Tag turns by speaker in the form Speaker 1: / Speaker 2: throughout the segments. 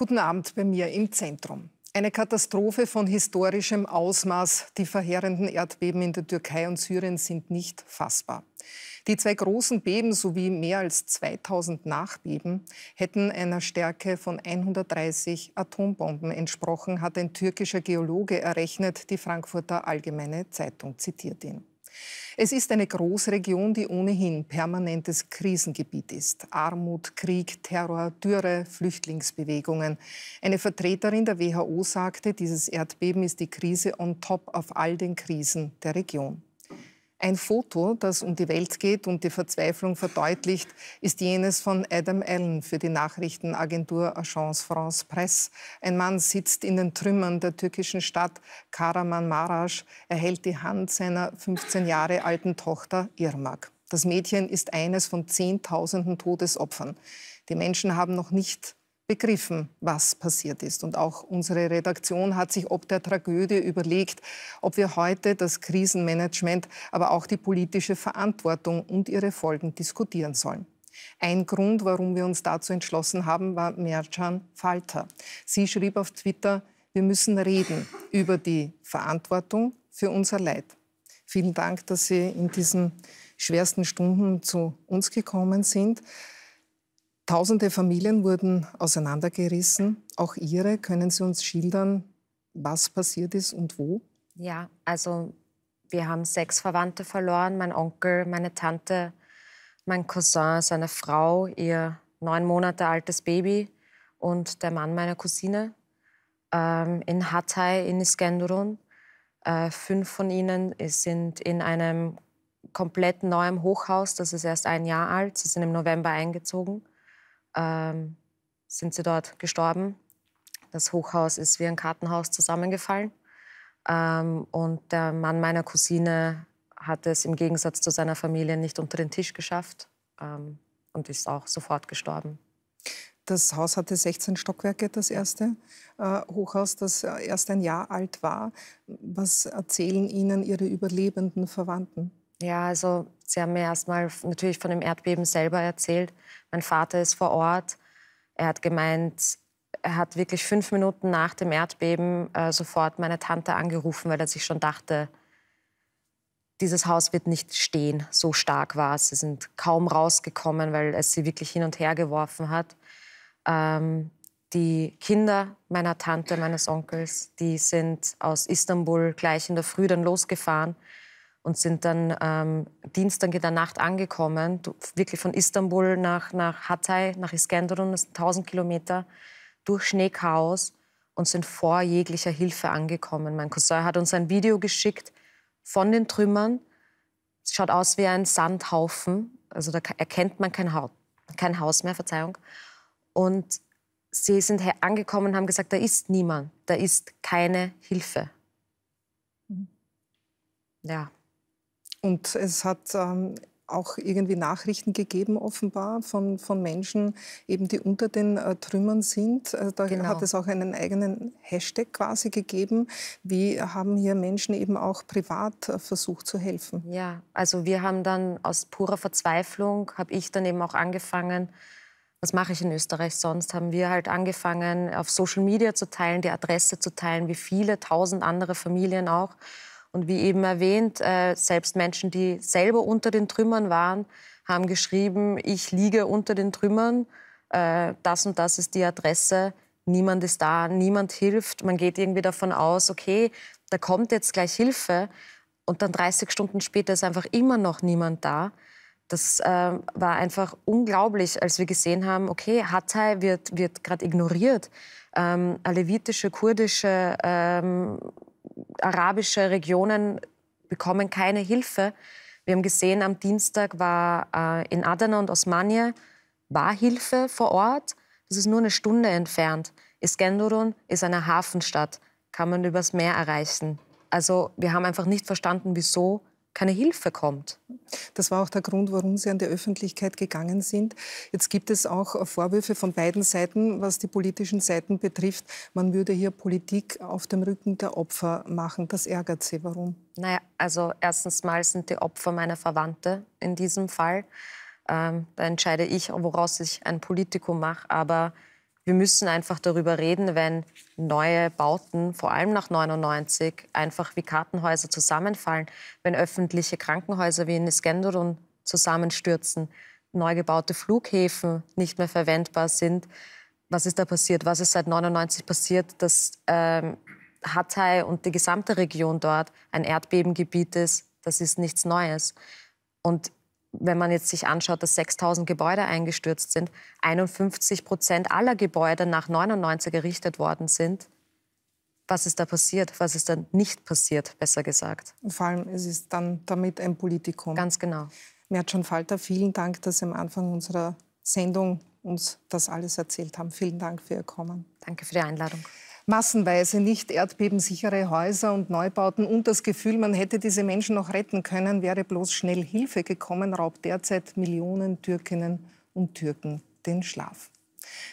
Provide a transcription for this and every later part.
Speaker 1: Guten Abend bei mir im Zentrum. Eine Katastrophe von historischem Ausmaß. Die verheerenden Erdbeben in der Türkei und Syrien sind nicht fassbar. Die zwei großen Beben sowie mehr als 2000 Nachbeben hätten einer Stärke von 130 Atombomben entsprochen, hat ein türkischer Geologe errechnet. Die Frankfurter Allgemeine Zeitung zitiert ihn. Es ist eine Großregion, die ohnehin permanentes Krisengebiet ist. Armut, Krieg, Terror, Dürre, Flüchtlingsbewegungen. Eine Vertreterin der WHO sagte, dieses Erdbeben ist die Krise on top auf all den Krisen der Region. Ein Foto, das um die Welt geht und die Verzweiflung verdeutlicht, ist jenes von Adam Allen für die Nachrichtenagentur Agence France Presse. Ein Mann sitzt in den Trümmern der türkischen Stadt Karamanmaraş. Er hält die Hand seiner 15 Jahre alten Tochter Irmak. Das Mädchen ist eines von Zehntausenden Todesopfern. Die Menschen haben noch nicht begriffen, was passiert ist. Und auch unsere Redaktion hat sich ob der Tragödie überlegt, ob wir heute das Krisenmanagement, aber auch die politische Verantwortung und ihre Folgen diskutieren sollen. Ein Grund, warum wir uns dazu entschlossen haben, war Mercan Falter. Sie schrieb auf Twitter, wir müssen reden über die Verantwortung für unser Leid. Vielen Dank, dass Sie in diesen schwersten Stunden zu uns gekommen sind. Tausende Familien wurden auseinandergerissen. Auch Ihre. Können Sie uns schildern, was passiert ist und wo?
Speaker 2: Ja, also wir haben sechs Verwandte verloren. Mein Onkel, meine Tante, mein Cousin, seine Frau, ihr neun Monate altes Baby und der Mann meiner Cousine ähm, in Hatay in Iskenderun. Äh, fünf von ihnen sind in einem komplett neuem Hochhaus, das ist erst ein Jahr alt. Sie sind im November eingezogen ähm, sind sie dort gestorben. Das Hochhaus ist wie ein Kartenhaus zusammengefallen. Ähm, und der Mann meiner Cousine hat es im Gegensatz
Speaker 1: zu seiner Familie nicht unter den Tisch geschafft ähm, und ist auch sofort gestorben. Das Haus hatte 16 Stockwerke, das erste äh, Hochhaus, das äh, erst ein Jahr alt war. Was erzählen Ihnen Ihre überlebenden Verwandten? Ja,
Speaker 2: also sie haben mir erstmal natürlich von dem Erdbeben selber erzählt. Mein Vater ist vor Ort. Er hat gemeint, er hat wirklich fünf Minuten nach dem Erdbeben äh, sofort meine Tante angerufen, weil er sich schon dachte, dieses Haus wird nicht stehen. So stark war es. Sie sind kaum rausgekommen, weil es sie wirklich hin und her geworfen hat. Ähm, die Kinder meiner Tante, meines Onkels, die sind aus Istanbul gleich in der Früh dann losgefahren und sind dann ähm, Dienstag in der Nacht angekommen, wirklich von Istanbul nach, nach Hatay, nach Iskenderun, das sind 1000 Kilometer, durch Schneechaos und sind vor jeglicher Hilfe angekommen. Mein Cousin hat uns ein Video geschickt von den Trümmern. Es schaut aus wie ein Sandhaufen, also da erkennt man kein, ha kein Haus mehr, Verzeihung. Und sie sind angekommen und haben gesagt, da ist niemand, da ist keine Hilfe.
Speaker 1: Mhm. Ja. Und es hat ähm, auch irgendwie Nachrichten gegeben, offenbar, von, von Menschen, eben die unter den äh, Trümmern sind. Also da genau. hat es auch einen eigenen Hashtag quasi gegeben. Wie haben hier Menschen eben auch privat äh, versucht zu helfen? Ja, also
Speaker 2: wir haben dann aus purer Verzweiflung, habe ich dann eben auch angefangen, was mache ich in Österreich sonst, haben wir halt angefangen, auf Social Media zu teilen, die Adresse zu teilen, wie viele tausend andere Familien auch. Und wie eben erwähnt, äh, selbst Menschen, die selber unter den Trümmern waren, haben geschrieben, ich liege unter den Trümmern, äh, das und das ist die Adresse, niemand ist da, niemand hilft. Man geht irgendwie davon aus, okay, da kommt jetzt gleich Hilfe. Und dann 30 Stunden später ist einfach immer noch niemand da. Das äh, war einfach unglaublich, als wir gesehen haben, okay, Hatay wird, wird gerade ignoriert. Ähm, alevitische, kurdische ähm, arabische Regionen bekommen keine Hilfe. Wir haben gesehen, am Dienstag war äh, in Adana und Osmanie war Hilfe vor Ort. Das ist nur eine Stunde entfernt. Iskenderun ist eine Hafenstadt, kann man
Speaker 1: übers Meer erreichen. Also wir haben einfach nicht verstanden, wieso keine Hilfe kommt. Das war auch der Grund, warum Sie an die Öffentlichkeit gegangen sind. Jetzt gibt es auch Vorwürfe von beiden Seiten, was die politischen Seiten betrifft. Man würde hier Politik auf dem Rücken der Opfer machen. Das ärgert Sie. Warum?
Speaker 2: Naja, also erstens mal sind die Opfer meine Verwandte in diesem Fall. Ähm, da entscheide ich, woraus ich ein Politikum mache. Aber wir müssen einfach darüber reden, wenn neue Bauten, vor allem nach 99, einfach wie Kartenhäuser zusammenfallen, wenn öffentliche Krankenhäuser wie in Iskenderun zusammenstürzen, neu gebaute Flughäfen nicht mehr verwendbar sind. Was ist da passiert? Was ist seit 99 passiert, dass ähm, Hatay und die gesamte Region dort ein Erdbebengebiet ist? Das ist nichts Neues. Und wenn man jetzt sich anschaut, dass 6000 Gebäude eingestürzt sind, 51 Prozent aller Gebäude nach 99 errichtet worden sind. Was ist da passiert? Was ist da nicht passiert, besser gesagt?
Speaker 1: Vor allem, es ist dann damit ein Politikum. Ganz genau. Mertschon Falter, vielen Dank, dass Sie am Anfang unserer Sendung uns das alles erzählt haben. Vielen Dank für Ihr Kommen. Danke für die Einladung massenweise nicht erdbebensichere Häuser und Neubauten und das Gefühl, man hätte diese Menschen noch retten können, wäre bloß schnell Hilfe gekommen, raubt derzeit Millionen Türkinnen und Türken den Schlaf.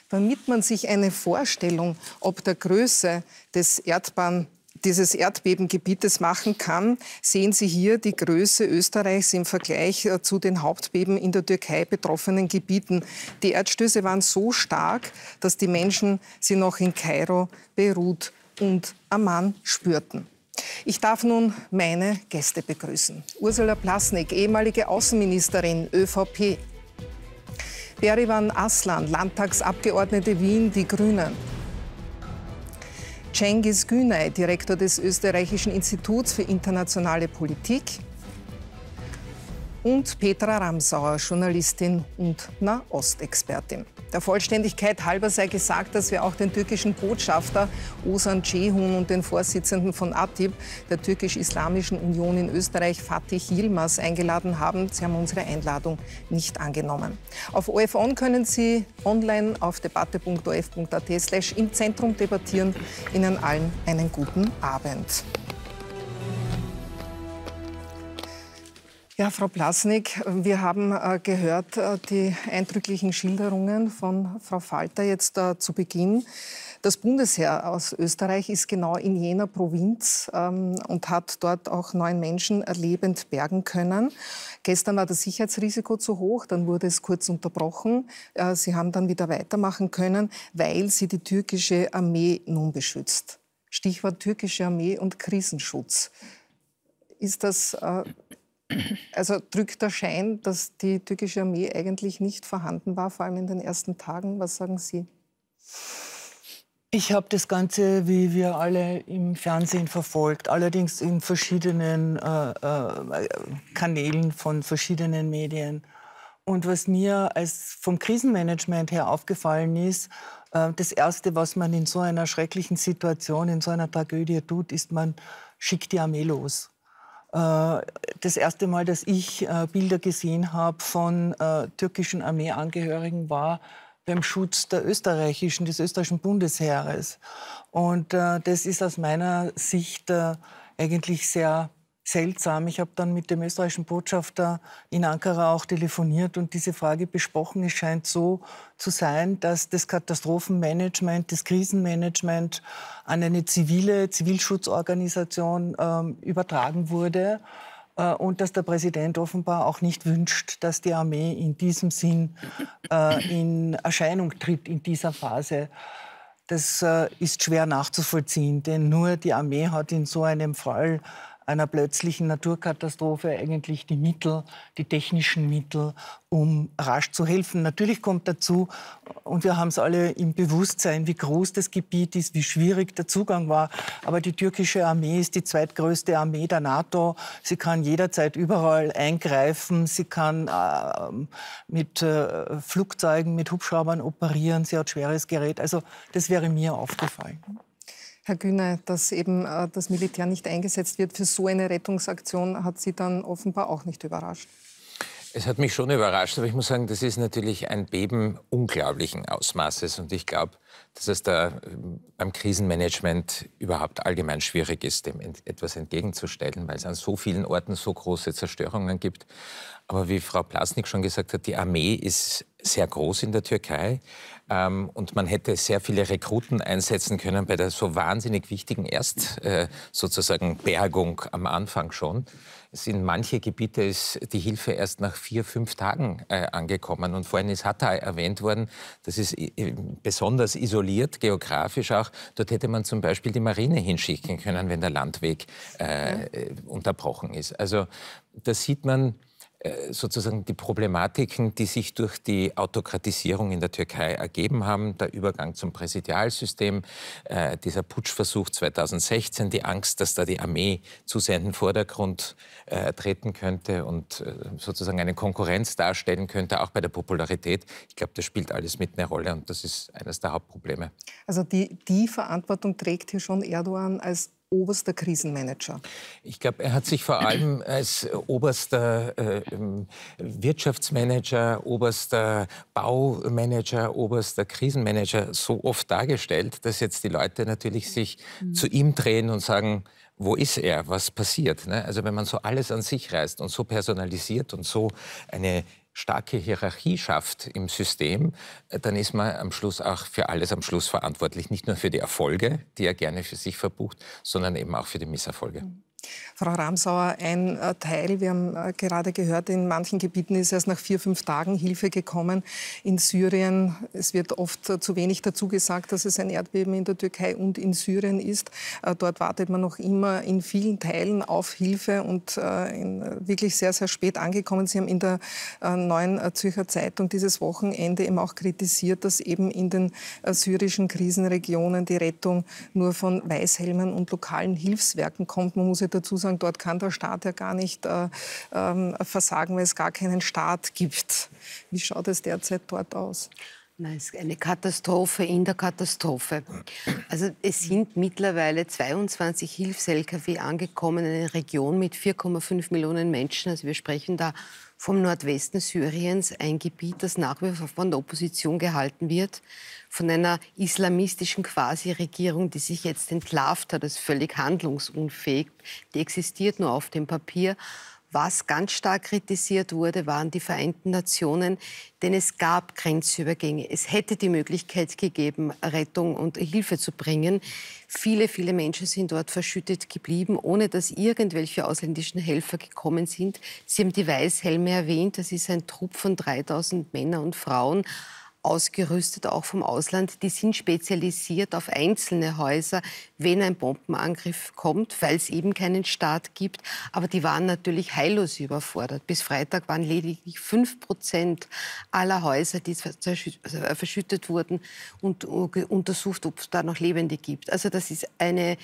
Speaker 1: Damit man sich eine Vorstellung ob der Größe des Erdbahn dieses Erdbebengebietes machen kann, sehen Sie hier die Größe Österreichs im Vergleich äh, zu den Hauptbeben in der Türkei betroffenen Gebieten. Die Erdstöße waren so stark, dass die Menschen sie noch in Kairo, Beirut und Amman spürten. Ich darf nun meine Gäste begrüßen. Ursula Plasnik, ehemalige Außenministerin, ÖVP. Berivan Aslan, Landtagsabgeordnete Wien, Die Grünen. Cengiz Günay, Direktor des Österreichischen Instituts für internationale Politik, und Petra Ramsauer, Journalistin und Nahostexpertin. Der Vollständigkeit halber sei gesagt, dass wir auch den türkischen Botschafter Osan Cehun und den Vorsitzenden von ATIB, der türkisch-islamischen Union in Österreich, Fatih Yilmaz, eingeladen haben. Sie haben unsere Einladung nicht angenommen. Auf OFON können Sie online auf debatte.of.at slash im Zentrum debattieren. Ihnen allen einen guten Abend. Ja, Frau Plasnik, wir haben äh, gehört äh, die eindrücklichen Schilderungen von Frau Falter jetzt äh, zu Beginn. Das Bundesheer aus Österreich ist genau in jener Provinz ähm, und hat dort auch neun Menschen lebend bergen können. Gestern war das Sicherheitsrisiko zu hoch, dann wurde es kurz unterbrochen. Äh, sie haben dann wieder weitermachen können, weil sie die türkische Armee nun beschützt. Stichwort türkische Armee und Krisenschutz. Ist das äh, also drückt der Schein, dass die türkische Armee eigentlich nicht vorhanden war, vor allem in den ersten Tagen. Was sagen Sie?
Speaker 3: Ich habe das Ganze, wie wir alle, im Fernsehen verfolgt, allerdings in verschiedenen äh, äh, Kanälen von verschiedenen Medien. Und was mir als vom Krisenmanagement her aufgefallen ist, äh, das Erste, was man in so einer schrecklichen Situation, in so einer Tragödie tut, ist, man schickt die Armee los. Äh, das erste Mal, dass ich äh, Bilder gesehen habe von äh, türkischen Armeeangehörigen, war beim Schutz der österreichischen, des österreichischen Bundesheeres. Und das ist aus meiner Sicht eigentlich sehr seltsam. Ich habe dann mit dem österreichischen Botschafter in Ankara auch telefoniert und diese Frage besprochen. Es scheint so zu sein, dass das Katastrophenmanagement, das Krisenmanagement an eine zivile Zivilschutzorganisation ähm, übertragen wurde äh, und dass der Präsident offenbar auch nicht wünscht, dass die Armee in diesem Sinn äh, in Erscheinung tritt in dieser Phase. Das äh, ist schwer nachzuvollziehen, denn nur die Armee hat in so einem Fall einer plötzlichen Naturkatastrophe eigentlich die Mittel, die technischen Mittel, um rasch zu helfen. Natürlich kommt dazu, und wir haben es alle im Bewusstsein, wie groß das Gebiet ist, wie schwierig der Zugang war. Aber die türkische Armee ist die zweitgrößte Armee der NATO. Sie kann jederzeit überall eingreifen. Sie kann äh, mit äh, Flugzeugen, mit Hubschraubern operieren. Sie hat schweres Gerät. Also das wäre mir aufgefallen.
Speaker 1: Herr Güne, dass eben äh, das Militär nicht eingesetzt wird für so eine Rettungsaktion, hat Sie dann offenbar auch nicht überrascht.
Speaker 4: Es hat mich schon überrascht, aber ich muss sagen, das ist natürlich ein Beben unglaublichen Ausmaßes. Und ich glaube, dass es da beim äh, Krisenmanagement überhaupt allgemein schwierig ist, dem etwas entgegenzustellen, weil es an so vielen Orten so große Zerstörungen gibt. Aber wie Frau Plasnik schon gesagt hat, die Armee ist sehr groß in der Türkei. Ähm, und man hätte sehr viele Rekruten einsetzen können bei der so wahnsinnig wichtigen Erst äh, sozusagen Bergung am Anfang schon. In manche Gebiete ist die Hilfe erst nach vier, fünf Tagen äh, angekommen. Und vorhin ist Hatay erwähnt worden, das ist äh, besonders isoliert, geografisch auch. Dort hätte man zum Beispiel die Marine hinschicken können, wenn der Landweg äh, äh, unterbrochen ist. Also da sieht man, äh, sozusagen die Problematiken, die sich durch die Autokratisierung in der Türkei ergeben haben, der Übergang zum Präsidialsystem, äh, dieser Putschversuch 2016, die Angst, dass da die Armee zu sehr in den Vordergrund äh, treten könnte und äh, sozusagen eine Konkurrenz darstellen könnte, auch bei der Popularität. Ich glaube, das spielt alles mit einer Rolle und das ist eines der Hauptprobleme.
Speaker 1: Also die, die Verantwortung trägt hier schon Erdogan als oberster Krisenmanager?
Speaker 4: Ich glaube, er hat sich vor allem als äh, oberster äh, ähm, Wirtschaftsmanager, oberster Baumanager, oberster Krisenmanager so oft dargestellt, dass jetzt die Leute natürlich sich mhm. zu ihm drehen und sagen, wo ist er, was passiert. Ne? Also wenn man so alles an sich reißt und so personalisiert und so eine starke Hierarchie schafft im System, äh, dann ist man am Schluss auch für alles am Schluss verantwortlich. Nicht nur für die Erfolge, die er gerne für sich verbucht, sondern eben auch für die Misserfolge. Mhm.
Speaker 1: Frau Ramsauer, ein äh, Teil, wir haben äh, gerade gehört, in manchen Gebieten ist erst nach vier, fünf Tagen Hilfe gekommen. In Syrien, es wird oft äh, zu wenig dazu gesagt, dass es ein Erdbeben in der Türkei und in Syrien ist. Dort wartet man noch immer in vielen Teilen auf Hilfe und wirklich sehr, sehr spät angekommen. Sie haben in der neuen Zürcher Zeitung dieses Wochenende eben auch kritisiert, dass eben in den syrischen Krisenregionen die Rettung nur von Weißhelmen und lokalen Hilfswerken kommt. Man muss ja dazu sagen, dort kann der Staat ja gar nicht äh, ähm, versagen, weil es gar keinen Staat gibt. Wie schaut es derzeit dort aus? Nein, es ist eine
Speaker 5: Katastrophe in der Katastrophe. Also es sind mittlerweile 22 Hilfs-Lkw angekommen in einer Region mit 4,5 Millionen Menschen. Also wir sprechen da vom Nordwesten Syriens, ein Gebiet, das nach wie vor von der Opposition gehalten wird von einer islamistischen Quasi-Regierung, die sich jetzt entlarvt hat, ist völlig handlungsunfähig. Die existiert nur auf dem Papier. Was ganz stark kritisiert wurde, waren die Vereinten Nationen, denn es gab Grenzübergänge. Es hätte die Möglichkeit gegeben, Rettung und Hilfe zu bringen. Viele, viele Menschen sind dort verschüttet geblieben, ohne dass irgendwelche ausländischen Helfer gekommen sind. Sie haben die Weißhelme erwähnt, das ist ein Trupp von 3000 Männern und Frauen ausgerüstet, auch vom Ausland. Die sind spezialisiert auf einzelne Häuser, wenn ein Bombenangriff kommt, weil es eben keinen Staat gibt. Aber die waren natürlich heillos überfordert. Bis Freitag waren lediglich 5 Prozent aller Häuser, die also, äh, verschüttet wurden, und äh, untersucht, ob es da noch Lebende gibt. Also das ist eine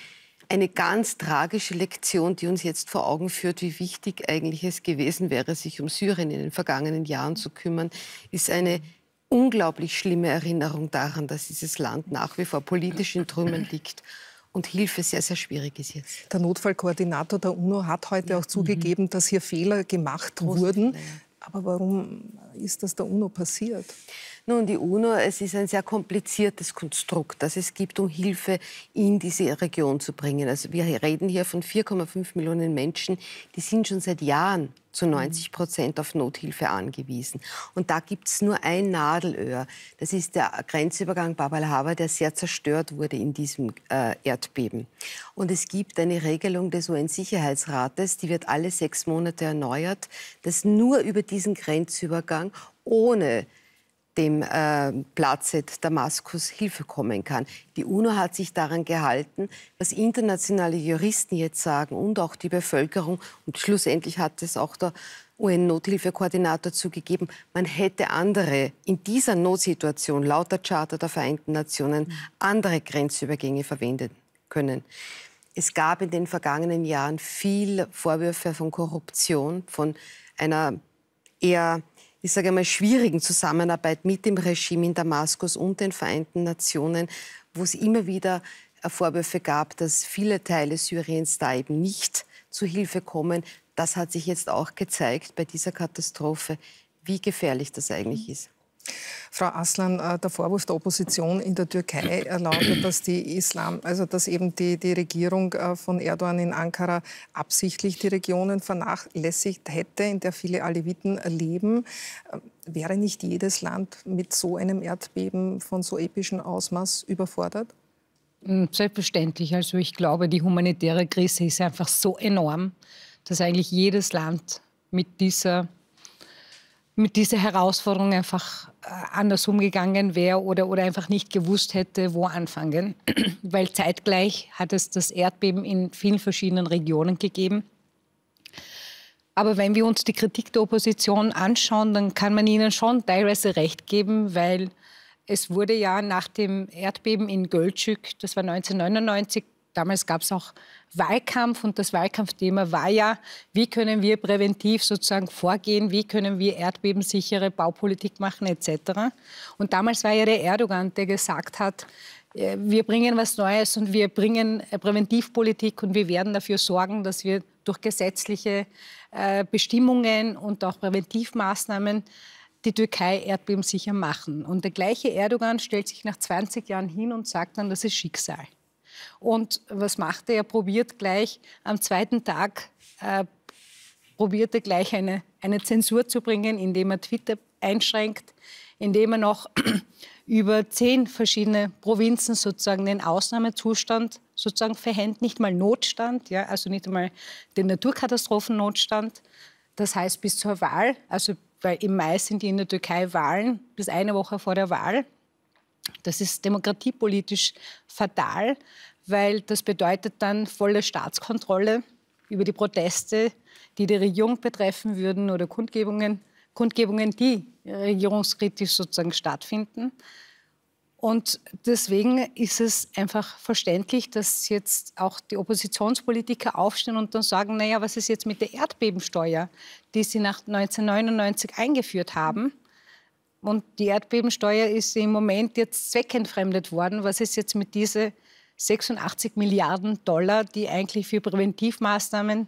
Speaker 5: eine ganz tragische Lektion, die uns jetzt vor Augen führt, wie wichtig eigentlich es gewesen wäre, sich um Syrien in den vergangenen Jahren zu kümmern, ist eine unglaublich schlimme Erinnerung
Speaker 1: daran, dass dieses Land nach wie vor politisch in Trümmern liegt und Hilfe sehr, sehr schwierig ist jetzt. Der Notfallkoordinator der UNO hat heute ja. auch zugegeben, mhm. dass hier Fehler gemacht Große wurden. Fehler. Aber warum ist das der UNO passiert? Nun, die UNO, es ist ein sehr
Speaker 5: kompliziertes Konstrukt, das es gibt, um Hilfe in diese Region zu bringen. Also wir reden hier von 4,5 Millionen Menschen, die sind schon seit Jahren zu 90 mhm. Prozent auf Nothilfe angewiesen. Und da gibt es nur ein Nadelöhr. Das ist der Grenzübergang Babalhava, der sehr zerstört wurde in diesem äh, Erdbeben. Und es gibt eine Regelung des UN-Sicherheitsrates, die wird alle sechs Monate erneuert, dass nur über diesen Grenzübergang ohne dem äh, Platze Damaskus Hilfe kommen kann. Die UNO hat sich daran gehalten, was internationale Juristen jetzt sagen und auch die Bevölkerung. Und schlussendlich hat es auch der UN-Nothilfekoordinator zugegeben, man hätte andere in dieser Notsituation laut der Charta der Vereinten Nationen andere Grenzübergänge verwenden können. Es gab in den vergangenen Jahren viel Vorwürfe von Korruption, von einer eher ich sage einmal, schwierigen Zusammenarbeit mit dem Regime in Damaskus und den Vereinten Nationen, wo es immer wieder äh, Vorwürfe gab, dass viele Teile Syriens da eben nicht zu Hilfe kommen. Das hat sich jetzt auch gezeigt bei dieser
Speaker 1: Katastrophe, wie gefährlich das eigentlich mhm. ist. Frau Aslan, äh, der Vorwurf der Opposition in der Türkei äh, lautet, dass die Islam, also dass eben die, die Regierung äh, von Erdogan in Ankara absichtlich die Regionen vernachlässigt hätte, in der viele Aleviten leben. Wäre nicht jedes Land mit so einem Erdbeben von so
Speaker 6: epischem Ausmaß überfordert? Mm, selbstverständlich. Also ich glaube, die humanitäre Krise ist einfach so enorm, dass eigentlich jedes Land mit dieser mit dieser Herausforderung einfach äh, anders umgegangen wäre oder, oder einfach nicht gewusst hätte, wo anfangen. Weil zeitgleich hat es das Erdbeben in vielen verschiedenen Regionen gegeben. Aber wenn wir uns die Kritik der Opposition anschauen, dann kann man ihnen schon teilweise recht geben, weil es wurde ja nach dem Erdbeben in Göltschük, das war 1999, damals gab es auch Wahlkampf und das Wahlkampfthema war ja, wie können wir präventiv sozusagen vorgehen, wie können wir erdbebensichere Baupolitik machen etc. Und damals war ja der Erdogan, der gesagt hat, äh, wir bringen was Neues und wir bringen äh, Präventivpolitik und wir werden dafür sorgen, dass wir durch gesetzliche äh, Bestimmungen und auch Präventivmaßnahmen die Türkei erdbebensicher machen. Und der gleiche Erdogan stellt sich nach 20 Jahren hin und sagt dann, das ist Schicksal. Und was macht er? Er Probiert gleich am zweiten Tag, äh, er gleich eine, eine Zensur zu bringen, indem er Twitter einschränkt, indem er noch über zehn verschiedene Provinzen sozusagen den Ausnahmezustand sozusagen verhängt, nicht mal Notstand, ja, also nicht einmal den Naturkatastrophennotstand. Das heißt bis zur Wahl, also weil im Mai sind die in der Türkei Wahlen, bis eine Woche vor der Wahl. Das ist demokratiepolitisch fatal weil das bedeutet dann volle Staatskontrolle über die Proteste, die die Regierung betreffen würden oder Kundgebungen, Kundgebungen, die regierungskritisch sozusagen stattfinden. Und deswegen ist es einfach verständlich, dass jetzt auch die Oppositionspolitiker aufstehen und dann sagen, naja, was ist jetzt mit der Erdbebensteuer, die sie nach 1999 eingeführt haben? Und die Erdbebensteuer ist im Moment jetzt zweckentfremdet worden. Was ist jetzt mit dieser 86 Milliarden Dollar, die eigentlich für Präventivmaßnahmen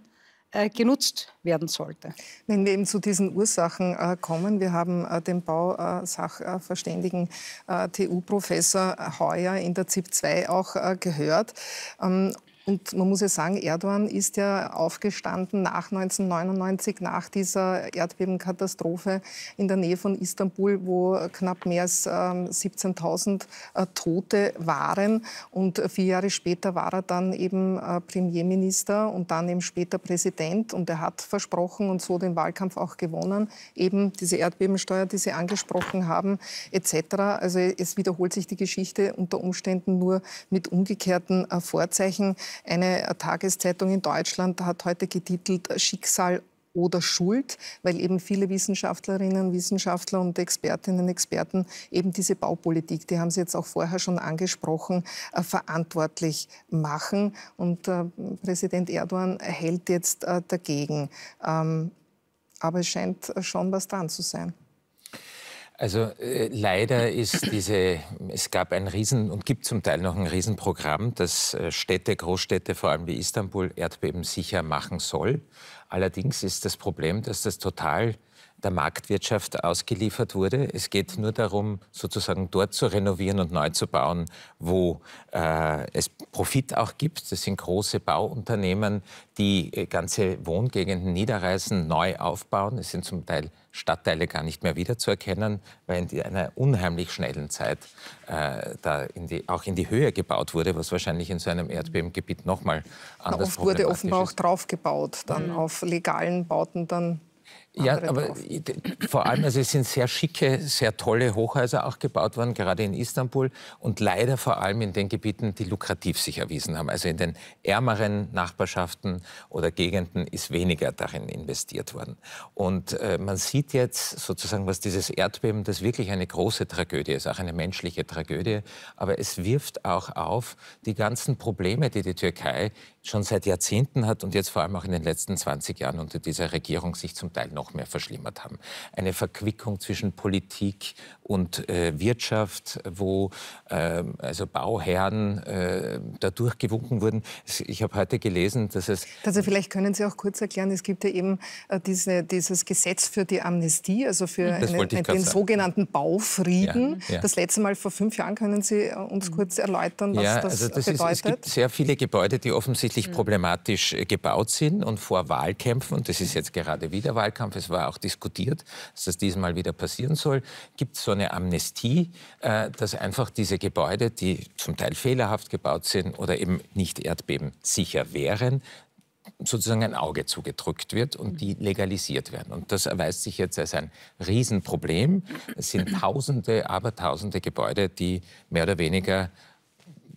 Speaker 6: äh, genutzt werden sollte. Wenn wir eben zu diesen
Speaker 1: Ursachen äh, kommen, wir haben äh, den Bausachverständigen äh, TU-Professor äh, Heuer in der ZIP 2 auch äh, gehört. Ähm, und man muss ja sagen, Erdogan ist ja aufgestanden nach 1999, nach dieser Erdbebenkatastrophe in der Nähe von Istanbul, wo knapp mehr als 17.000 ähm, äh, Tote waren. Und vier Jahre später war er dann eben äh, Premierminister und dann eben später Präsident. Und er hat versprochen und so den Wahlkampf auch gewonnen, eben diese Erdbebensteuer, die Sie angesprochen haben, etc. Also es wiederholt sich die Geschichte unter Umständen nur mit umgekehrten äh, Vorzeichen. Eine Tageszeitung in Deutschland hat heute getitelt äh, Schicksal oder Schuld, weil eben viele Wissenschaftlerinnen, Wissenschaftler und Expertinnen, Experten eben diese Baupolitik, die haben Sie jetzt auch vorher schon angesprochen, äh, verantwortlich machen. Und äh, Präsident Erdogan hält jetzt äh, dagegen. Ähm, aber es scheint äh, schon was dran zu sein.
Speaker 4: Also äh, leider ist diese, es gab ein Riesen und gibt zum Teil noch ein Riesenprogramm, das äh, Städte, Großstädte, vor allem wie Istanbul, erdbebensicher machen soll. Allerdings ist das Problem, dass das total der Marktwirtschaft ausgeliefert wurde. Es geht nur darum, sozusagen dort zu renovieren und neu zu bauen, wo äh, es Profit auch gibt. Das sind große Bauunternehmen, die äh, ganze Wohngegenden niederreißen, neu aufbauen. Es sind zum Teil Stadtteile gar nicht mehr wiederzuerkennen, weil in einer unheimlich schnellen Zeit äh, da in die, auch in die Höhe gebaut wurde, was wahrscheinlich in so einem Erdbebengebiet nochmal anders Na, oft wurde offenbar
Speaker 1: auch draufgebaut, dann mhm. auf legalen Bauten dann
Speaker 4: ja, aber vor allem, also es sind sehr schicke, sehr tolle Hochhäuser auch gebaut worden, gerade in Istanbul und leider vor allem in den Gebieten, die lukrativ sich erwiesen haben. Also in den ärmeren Nachbarschaften oder Gegenden ist weniger darin investiert worden. Und äh, man sieht jetzt sozusagen, was dieses Erdbeben, das wirklich eine große Tragödie ist, auch eine menschliche Tragödie, aber es wirft auch auf die ganzen Probleme, die die Türkei schon seit Jahrzehnten hat und jetzt vor allem auch in den letzten 20 Jahren unter dieser Regierung sich zum Teil noch noch mehr verschlimmert haben. Eine Verquickung zwischen Politik und äh, Wirtschaft, wo äh, also Bauherren äh, dadurch gewunken wurden. Ich habe heute gelesen, dass es...
Speaker 1: Also vielleicht können Sie auch kurz erklären, es gibt ja eben äh, diese, dieses Gesetz für die Amnestie, also für eine, eine, den sagen. sogenannten Baufrieden. Ja, ja. Das letzte Mal vor fünf Jahren, können Sie äh, uns mhm. kurz erläutern, was ja, das, also das bedeutet? Ist, es gibt
Speaker 4: sehr viele Gebäude, die offensichtlich mhm. problematisch äh, gebaut sind und vor Wahlkämpfen, und das ist jetzt gerade wieder Wahlkampf, Wahlkampf, es war auch diskutiert, dass das diesmal wieder passieren soll, gibt es so eine Amnestie, äh, dass einfach diese Gebäude, die zum Teil fehlerhaft gebaut sind oder eben nicht erdbebensicher wären, sozusagen ein Auge zugedrückt wird und die legalisiert werden. Und das erweist sich jetzt als ein Riesenproblem. Es sind Tausende, aber Tausende Gebäude, die mehr oder weniger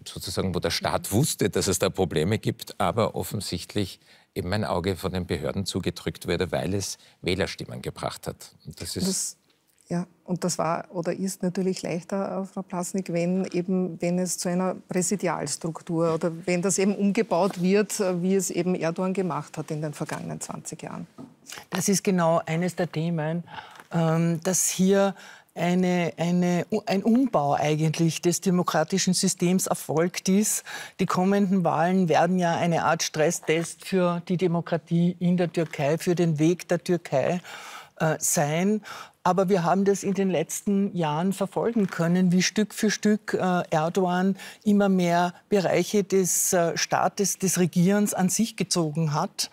Speaker 4: sozusagen, wo der Staat wusste, dass es da Probleme gibt, aber offensichtlich eben mein Auge von den Behörden zugedrückt wurde, weil es Wählerstimmen gebracht hat. Und das ist das,
Speaker 1: ja, und das war oder ist natürlich leichter, äh, Frau Plasnik, wenn eben, wenn es zu einer Präsidialstruktur oder wenn das eben umgebaut wird, äh, wie es eben Erdogan gemacht hat in den vergangenen 20 Jahren.
Speaker 3: Das ist genau eines der Themen, ähm, dass hier eine, eine, ein Umbau eigentlich des demokratischen Systems erfolgt ist. Die kommenden Wahlen werden ja eine Art Stresstest für die Demokratie in der Türkei, für den Weg der Türkei äh, sein. Aber wir haben das in den letzten Jahren verfolgen können, wie Stück für Stück äh, Erdogan immer mehr Bereiche des äh, Staates, des Regierens an sich gezogen hat.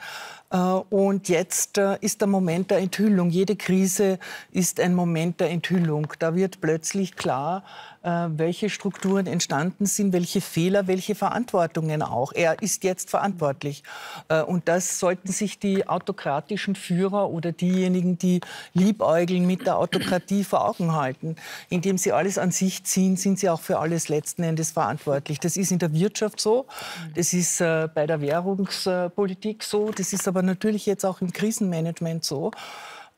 Speaker 3: Äh, und jetzt äh, ist der Moment der Enthüllung. Jede Krise ist ein Moment der Enthüllung. Da wird plötzlich klar, äh, welche Strukturen entstanden sind, welche Fehler, welche Verantwortungen auch. Er ist jetzt verantwortlich. Und das sollten sich die autokratischen Führer oder diejenigen, die liebäugeln mit der Autokratie vor Augen halten. Indem sie alles an sich ziehen, sind sie auch für alles letzten Endes verantwortlich. Das ist in der Wirtschaft so, das ist bei der Währungspolitik so, das ist aber natürlich jetzt auch im Krisenmanagement so.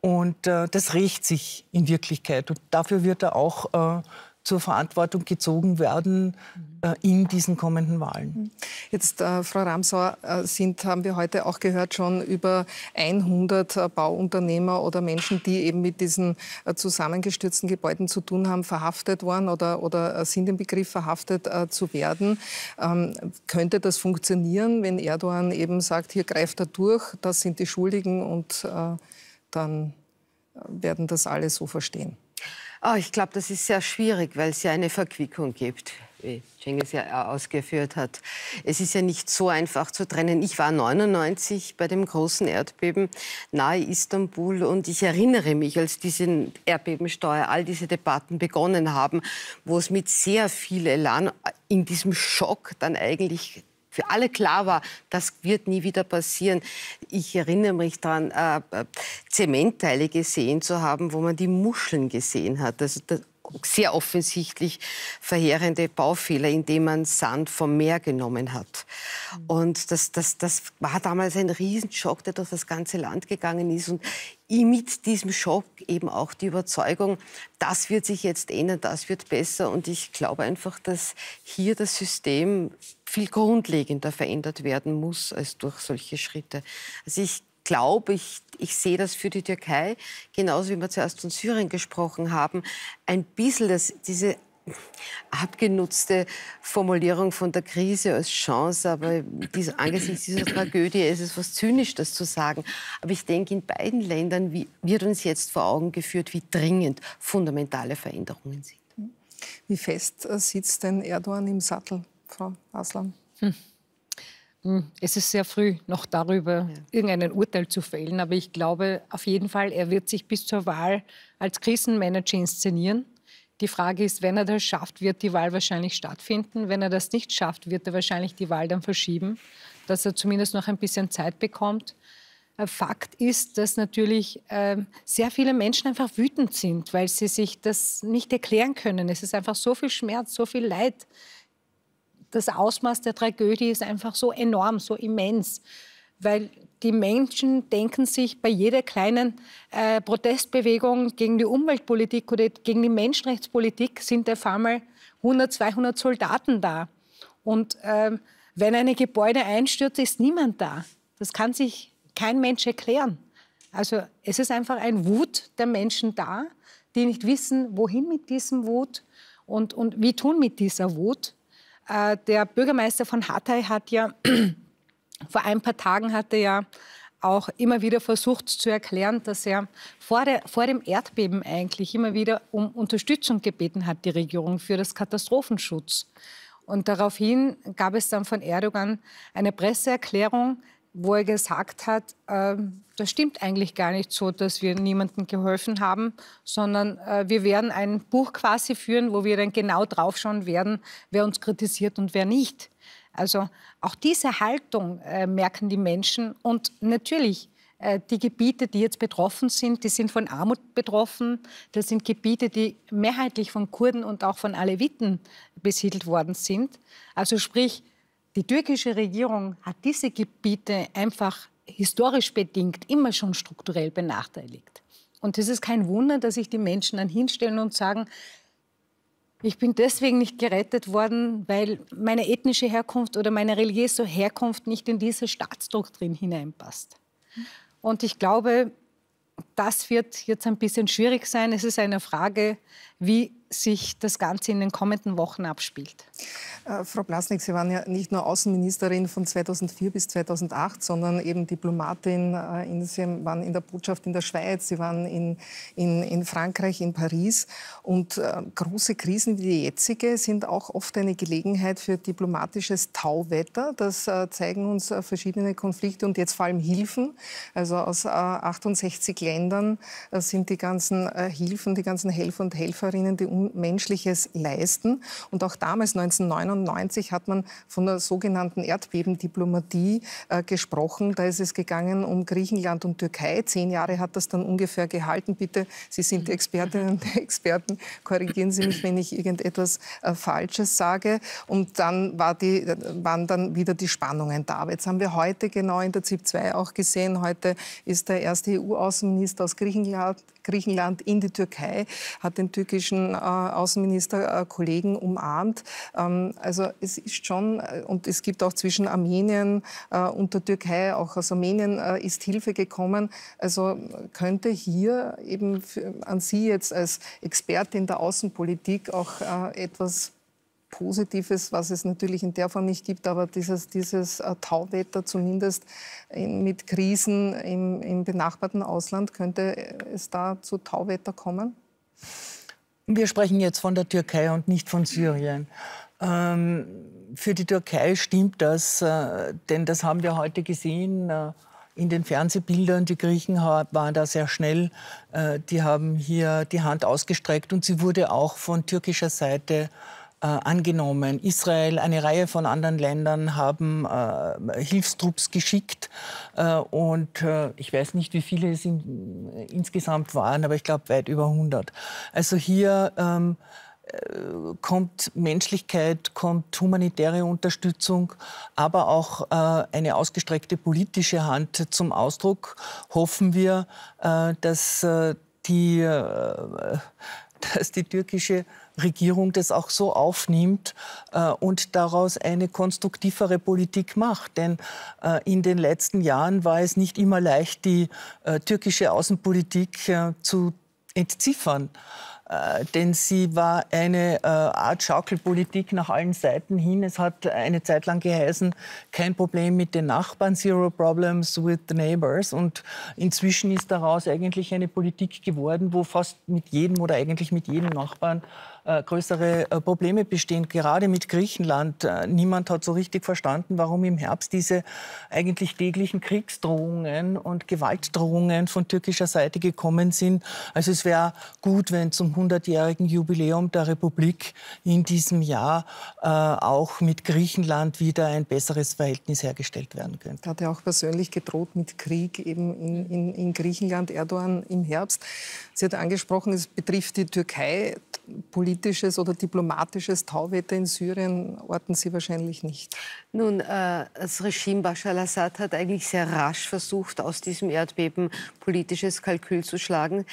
Speaker 3: Und äh, das rächt sich in Wirklichkeit. Und dafür wird er auch äh, zur Verantwortung gezogen werden äh, in diesen kommenden Wahlen. Mhm.
Speaker 1: Jetzt, äh, Frau Ramsauer, äh, sind, haben wir heute auch gehört, schon über 100 äh, Bauunternehmer oder Menschen, die eben mit diesen äh, zusammengestürzten Gebäuden zu tun haben, verhaftet worden oder, oder äh, sind im Begriff verhaftet zu werden. Ähm, könnte das funktionieren, wenn Erdogan eben sagt, hier greift er durch, das sind die Schuldigen und äh, dann werden das alle so verstehen?
Speaker 5: Oh, ich glaube, das ist sehr schwierig, weil es ja eine Verquickung gibt wie Cengiz ja ausgeführt hat. Es ist ja nicht so einfach zu trennen. Ich war 99 bei dem großen Erdbeben nahe Istanbul und ich erinnere mich, als diese Erdbebensteuer, all diese Debatten begonnen haben, wo es mit sehr viel Elan in diesem Schock dann eigentlich für alle klar war, das wird nie wieder passieren. Ich erinnere mich daran, äh, äh Zementteile gesehen zu haben, wo man die Muscheln gesehen hat. Also das sehr offensichtlich verheerende Baufehler, indem man Sand vom Meer genommen hat. Mhm. Und das, das, das war damals ein Riesenschock, der durch das ganze Land gegangen ist. Und mit diesem Schock eben auch die Überzeugung, das wird sich jetzt ändern, das wird besser. Und ich glaube einfach, dass hier das System viel grundlegender verändert werden muss als durch solche Schritte. Also ich glaube, ich, ich sehe das für die Türkei, genauso wie wir zuerst von Syrien gesprochen haben, ein bisschen das, diese abgenutzte Formulierung von der Krise als Chance, aber dieser, angesichts dieser Tragödie ist es was zynisch, das zu sagen. Aber ich denke, in beiden Ländern wird uns jetzt vor Augen geführt, wie dringend fundamentale Veränderungen sind.
Speaker 1: Wie fest äh, sitzt denn Erdogan im Sattel, Frau Aslan? Hm. Hm,
Speaker 6: es ist sehr früh, noch darüber ja. irgendein Urteil zu fällen. Aber ich glaube auf jeden Fall, er wird sich bis zur Wahl als Krisenmanager inszenieren. Die Frage ist, wenn er das schafft, wird die Wahl wahrscheinlich stattfinden. Wenn er das nicht schafft, wird er wahrscheinlich die Wahl dann verschieben, dass er zumindest noch ein bisschen Zeit bekommt. Äh, Fakt ist, dass natürlich ähm, sehr viele Menschen einfach wütend sind, weil sie sich das nicht erklären können. Es ist einfach so viel Schmerz, so viel Leid das Ausmaß der Tragödie ist einfach so enorm, so immens, weil die Menschen denken sich bei jeder kleinen äh, Protestbewegung gegen die Umweltpolitik oder gegen die Menschenrechtspolitik sind auf einmal 100, 200 Soldaten da. Und ähm, wenn ein Gebäude einstürzt, ist niemand da. Das kann sich kein Mensch erklären. Also es ist einfach ein Wut der Menschen da, die nicht wissen, wohin mit diesem Wut und, und wie tun mit dieser Wut. Äh, der Bürgermeister von Hatay hat ja vor ein paar Tagen hatte ja auch immer wieder versucht zu erklären, dass er vor, der, vor, dem Erdbeben eigentlich immer wieder um Unterstützung gebeten hat, die Regierung für das Katastrophenschutz. Und daraufhin gab es dann von Erdogan eine Presseerklärung, wo er gesagt hat, äh, das stimmt eigentlich gar nicht so, dass wir niemandem geholfen haben, sondern äh, wir werden ein Buch quasi führen, wo wir dann genau draufschauen werden, wer uns kritisiert und wer nicht. Also auch diese Haltung äh, merken die Menschen und natürlich äh, die Gebiete, die jetzt betroffen sind, die sind von Armut betroffen. Das sind Gebiete, die mehrheitlich von Kurden und auch von Aleviten besiedelt worden sind. Also sprich, die türkische Regierung hat diese Gebiete einfach historisch bedingt immer schon strukturell benachteiligt. Und es ist kein Wunder, dass sich die Menschen dann hinstellen und sagen, ich bin deswegen nicht gerettet worden, weil meine ethnische Herkunft oder meine religiöse Herkunft nicht in diese Staatsdoktrin hineinpasst. Und ich glaube, das wird jetzt ein bisschen schwierig sein. Es ist eine Frage, wie sich das Ganze in den kommenden Wochen abspielt.
Speaker 1: Äh, Frau Plasnik, Sie waren ja nicht nur Außenministerin von 2004 bis 2008, sondern eben Diplomatin. Äh, in, Sie waren in der Botschaft in der Schweiz, Sie waren in, in, in Frankreich, in Paris. Und äh, große Krisen wie die jetzige sind auch oft eine Gelegenheit für diplomatisches Tauwetter. Das äh, zeigen uns äh, verschiedene Konflikte und jetzt vor allem Hilfen. Also aus 68 äh, Ländern sind die ganzen Hilfen, die ganzen Helfer und Helferinnen, die Menschliches leisten. Und auch damals, 1999, hat man von der sogenannten Erdbebendiplomatie äh, gesprochen. Da ist es gegangen um Griechenland und Türkei. Zehn Jahre hat das dann ungefähr gehalten. Bitte, Sie sind Expertinnen und Experten, korrigieren Sie mich, wenn ich irgendetwas äh, Falsches sage. Und dann war die, waren dann wieder die Spannungen da. Aber jetzt haben wir heute genau in der ZIP 2 auch gesehen, heute ist der erste EU-Außenminister aus Griechenland Griechenland in die Türkei, hat den türkischen äh, Außenministerkollegen äh, umarmt. Ähm, also es ist schon, äh, und es gibt auch zwischen Armenien äh, und der Türkei, auch aus Armenien äh, ist Hilfe gekommen. Also könnte hier eben für, an Sie jetzt als Expertin der Außenpolitik auch äh, etwas Positives, was es natürlich in der Form nicht gibt, aber dieses, dieses äh, Tauwetter zumindest mit Krisen im, im benachbarten Ausland, könnte äh, es da zu Tauwetter kommen?
Speaker 3: Wir sprechen jetzt von der Türkei und nicht von Syrien. Ähm, für die Türkei stimmt das, äh, denn das haben wir heute gesehen. Äh, in den Fernsehbildern, die Griechen waren da sehr schnell, äh, die haben hier die Hand ausgestreckt und sie wurde auch von türkischer Seite äh, äh, angenommen. Israel, eine Reihe von anderen Ländern haben äh, Hilfstrupps geschickt äh, und äh, ich weiß nicht, wie viele es in, insgesamt waren, aber ich glaube weit über 100. Also hier ähm, äh, kommt Menschlichkeit, kommt humanitäre Unterstützung, aber auch äh, eine ausgestreckte politische Hand zum Ausdruck. Hoffen wir, äh, dass, äh, die, äh, dass die türkische Regierung das auch so aufnimmt äh, und daraus eine konstruktivere Politik macht. Denn äh, in den letzten Jahren war es nicht immer leicht, die äh, türkische Außenpolitik äh, zu entziffern. Äh, denn sie war eine äh, Art Schaukelpolitik nach allen Seiten hin. Es hat eine Zeit lang geheißen, kein Problem mit den Nachbarn, zero problems with the neighbors. Und inzwischen ist daraus eigentlich eine Politik geworden, wo fast mit jedem oder eigentlich mit jedem Nachbarn äh, größere äh, Probleme bestehen, gerade mit Griechenland. Äh, niemand hat so richtig verstanden, warum im Herbst diese eigentlich täglichen Kriegsdrohungen und Gewaltdrohungen von türkischer Seite gekommen sind. Also es wäre gut, wenn zum 100-jährigen Jubiläum der Republik in diesem Jahr auch mit Griechenland wieder ein besseres Verhältnis hergestellt werden könnte. Er Hat ja
Speaker 1: auch persönlich gedroht mit Krieg eben in, in, in Griechenland, Erdogan im Herbst. Sie hat angesprochen, es betrifft die Türkei. Politisch politisches oder diplomatisches Tauwetter in Syrien orten Sie wahrscheinlich nicht.
Speaker 5: Nun, äh, das Regime Bashar al-Assad hat eigentlich sehr rasch versucht, aus diesem Erdbeben politisches Kalkül zu schlagen.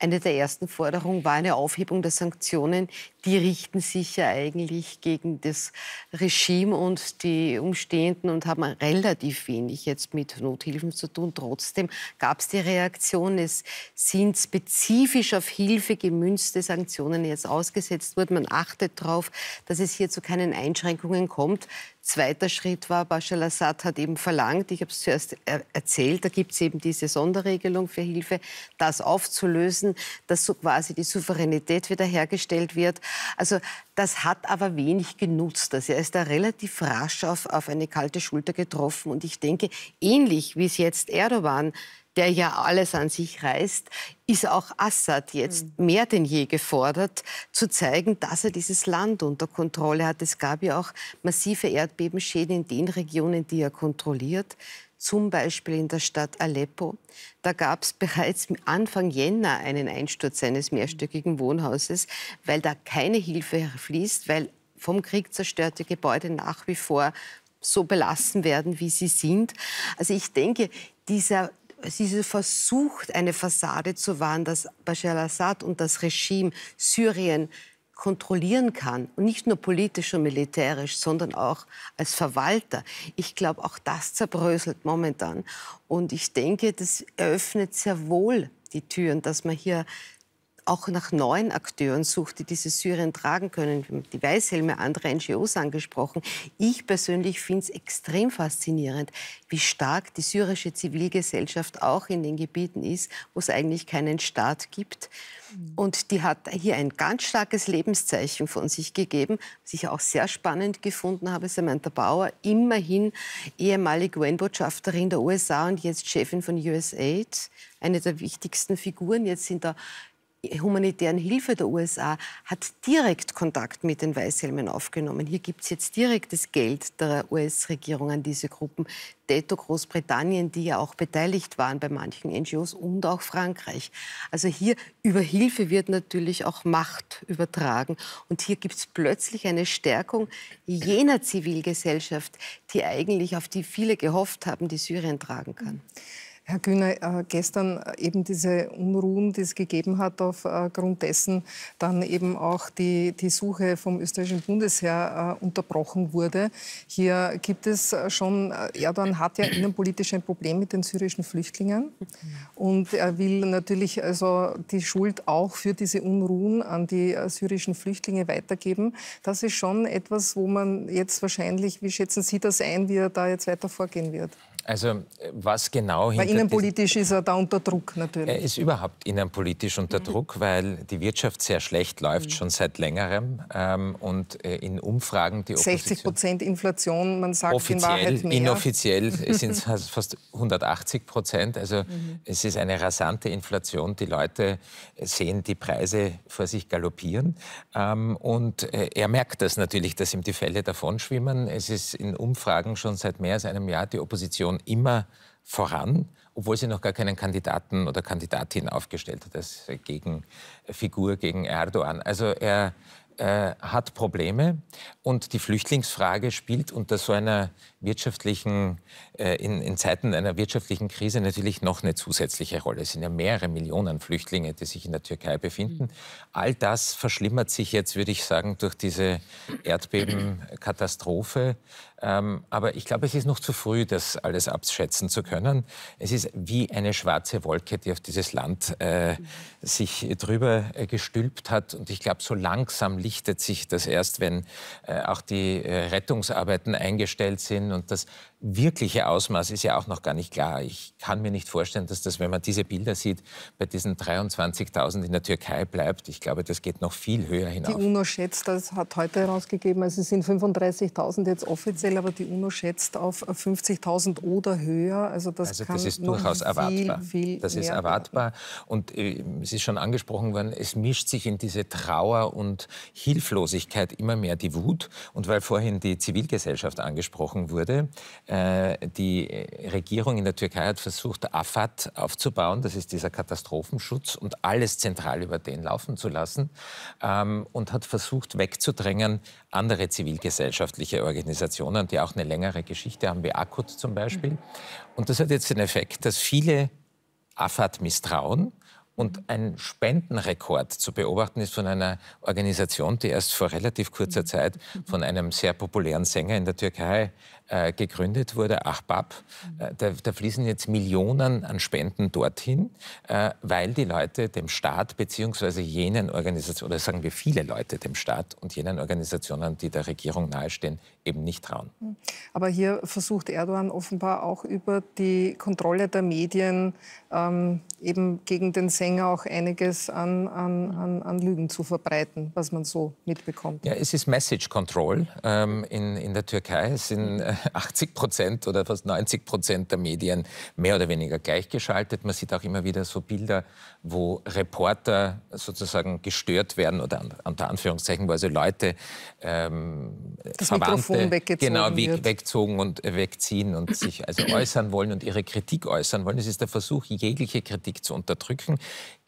Speaker 5: Eine der ersten Forderungen war eine Aufhebung der Sanktionen die richten sich ja eigentlich gegen das Regime und die Umstehenden und haben relativ wenig jetzt mit Nothilfen zu tun. Trotzdem gab es die Reaktion, es sind spezifisch auf Hilfe gemünzte Sanktionen jetzt ausgesetzt worden. Man achtet darauf, dass es hier zu keinen Einschränkungen kommt. Zweiter Schritt war, Bashar al Assad hat eben verlangt, ich habe es zuerst er erzählt, da gibt es eben diese Sonderregelung für Hilfe, das aufzulösen, dass so quasi die Souveränität wiederhergestellt wird. Also das hat aber wenig genutzt. Also er ist da relativ rasch auf, auf eine kalte Schulter getroffen. Und ich denke, ähnlich wie es jetzt Erdogan der ja alles an sich reißt, ist auch Assad jetzt hm. mehr denn je gefordert, zu zeigen, dass er dieses Land unter Kontrolle hat. Es gab ja auch massive Erdbebenschäden in den Regionen, die er kontrolliert zum Beispiel in der Stadt Aleppo. Da gab es bereits Anfang Jänner einen Einsturz eines mehrstöckigen Wohnhauses, weil da keine Hilfe fließt, weil vom Krieg zerstörte Gebäude nach wie vor so belassen werden, wie sie sind. Also ich denke, dieser diese versucht, eine Fassade zu wahren, dass Bashar al-Assad und das Regime Syrien kontrollieren kann. Und nicht nur politisch und militärisch, sondern auch als Verwalter. Ich glaube, auch das zerbröselt momentan. Und ich denke, das eröffnet sehr wohl die Türen, dass man hier auch nach neuen Akteuren sucht, die dieses Syrien tragen können. Die Weißhelme, andere NGOs angesprochen. Ich persönlich finde es extrem faszinierend, wie stark die syrische Zivilgesellschaft auch in den Gebieten ist, wo es eigentlich keinen Staat gibt. Mhm. Und die hat hier ein ganz starkes Lebenszeichen von sich gegeben, was ich auch sehr spannend gefunden habe. Samantha Bauer, immerhin ehemalige UN-Botschafterin der USA und jetzt Chefin von USAID, eine der wichtigsten Figuren jetzt in der humanitären Hilfe der USA hat direkt Kontakt mit den Weißhelmen aufgenommen. Hier gibt es jetzt direktes Geld der US-Regierung an diese Gruppen. Detto Großbritannien, die ja auch beteiligt waren bei manchen NGOs und auch Frankreich. Also hier über Hilfe wird natürlich auch Macht übertragen. Und hier gibt es plötzlich eine Stärkung jener Zivilgesellschaft, die eigentlich auf die viele gehofft haben, die Syrien
Speaker 1: tragen kann. Mhm. Herr Güner, äh, gestern eben diese Unruhen, die es gegeben hat, aufgrund äh, dessen dann eben auch die, die Suche vom österreichischen Bundesheer äh, unterbrochen wurde. Hier gibt es schon, Erdogan hat ja innenpolitisch ein Problem mit den syrischen Flüchtlingen und er will natürlich also die Schuld auch für diese Unruhen an die syrischen Flüchtlinge weitergeben. Das ist schon etwas, wo man jetzt wahrscheinlich, wie schätzen Sie das ein, wie er da jetzt weiter vorgehen wird?
Speaker 4: Also äh, was genau hinter Weil
Speaker 1: innenpolitisch ist er da unter Druck natürlich. Er ist
Speaker 4: überhaupt innenpolitisch unter Druck, weil die Wirtschaft sehr schlecht läuft, schon seit längerem. Ähm, und äh, in Umfragen, die Opposition...
Speaker 1: 60 Prozent Inflation, man sagt offiziell, in Wahrheit mehr. Inoffiziell sind es
Speaker 4: fast 180 Prozent. Also mhm. es ist eine rasante Inflation. Die Leute sehen die Preise vor sich galoppieren. Ähm, und äh, er merkt das natürlich, dass ihm die Fälle davonschwimmen. Es ist in Umfragen schon seit mehr als einem Jahr die Opposition schon immer voran, obwohl sie noch gar keinen Kandidaten oder Kandidatin aufgestellt hat als Gegenfigur äh, gegen Erdogan. Also er äh, hat Probleme und die Flüchtlingsfrage spielt unter so einer wirtschaftlichen äh, in, in, Zeiten einer wirtschaftlichen Krise natürlich noch eine zusätzliche Rolle. Es sind ja mehrere Millionen Flüchtlinge, die sich in der Türkei befinden. Mhm. All das verschlimmert sich jetzt, würde ich sagen, durch diese Erdbebenkatastrophe. Ähm, aber ich glaube, es ist noch zu früh, das alles abschätzen zu können. Es ist wie eine schwarze Wolke, die auf dieses Land äh, sich drüber äh, gestülpt hat. Und ich glaube, so langsam lichtet sich das erst, wenn äh, auch die äh, Rettungsarbeiten eingestellt sind und das wirkliche Ausmaß ist ja auch noch gar nicht klar. Ich kann mir nicht vorstellen, dass das, wenn man diese Bilder sieht, bei diesen 23.000 in der Türkei bleibt. Ich glaube, das geht noch viel höher hinaus. Die
Speaker 1: UNO schätzt, das hat heute herausgegeben, also es sind 35.000 jetzt offiziell, aber die UNO schätzt auf 50.000 oder höher. Also das, also das ist durchaus viel, erwartbar. Viel das ist
Speaker 4: erwartbar. Und äh, es ist schon angesprochen worden, es mischt sich in diese Trauer und Hilflosigkeit immer mehr die Wut. Und weil vorhin die Zivilgesellschaft angesprochen wurde, äh, die äh, Regierung in der Türkei hat versucht, AFAD aufzubauen, das ist dieser Katastrophenschutz, und alles zentral über den laufen zu lassen ähm, und hat versucht, wegzudrängen andere zivilgesellschaftliche Organisationen, die auch eine längere Geschichte haben, wie AKUT zum Beispiel. Und das hat jetzt den Effekt, dass viele AFAD misstrauen. Und ein Spendenrekord zu beobachten ist von einer Organisation, die erst vor relativ kurzer Zeit von einem sehr populären Sänger in der Türkei äh, gegründet wurde, Achbab. Mhm. Äh, da, da, fließen jetzt Millionen an Spenden dorthin, äh, weil die Leute dem Staat bzw. jenen Organisationen, oder sagen wir viele Leute dem Staat und jenen Organisationen, die der Regierung nahestehen, eben nicht trauen.
Speaker 1: Mhm. Aber hier versucht Erdogan offenbar auch über die Kontrolle der Medien ähm, eben gegen den Sänger auch einiges an, an, an, an, Lügen zu verbreiten, was man so mitbekommt. Ja,
Speaker 4: es ist Message Control ähm, in, in der Türkei. Es sind äh, 80 Prozent oder fast 90 Prozent der Medien mehr oder weniger gleichgeschaltet. Man sieht auch immer wieder so Bilder, wo Reporter sozusagen gestört werden oder unter Anführungszeichen, wo also Leute ähm, das Verwandte weggezogen genau weg, wegzogen und äh, wegziehen und sich also äußern wollen und ihre Kritik äußern wollen. Es ist der Versuch, jegliche Kritik zu unterdrücken.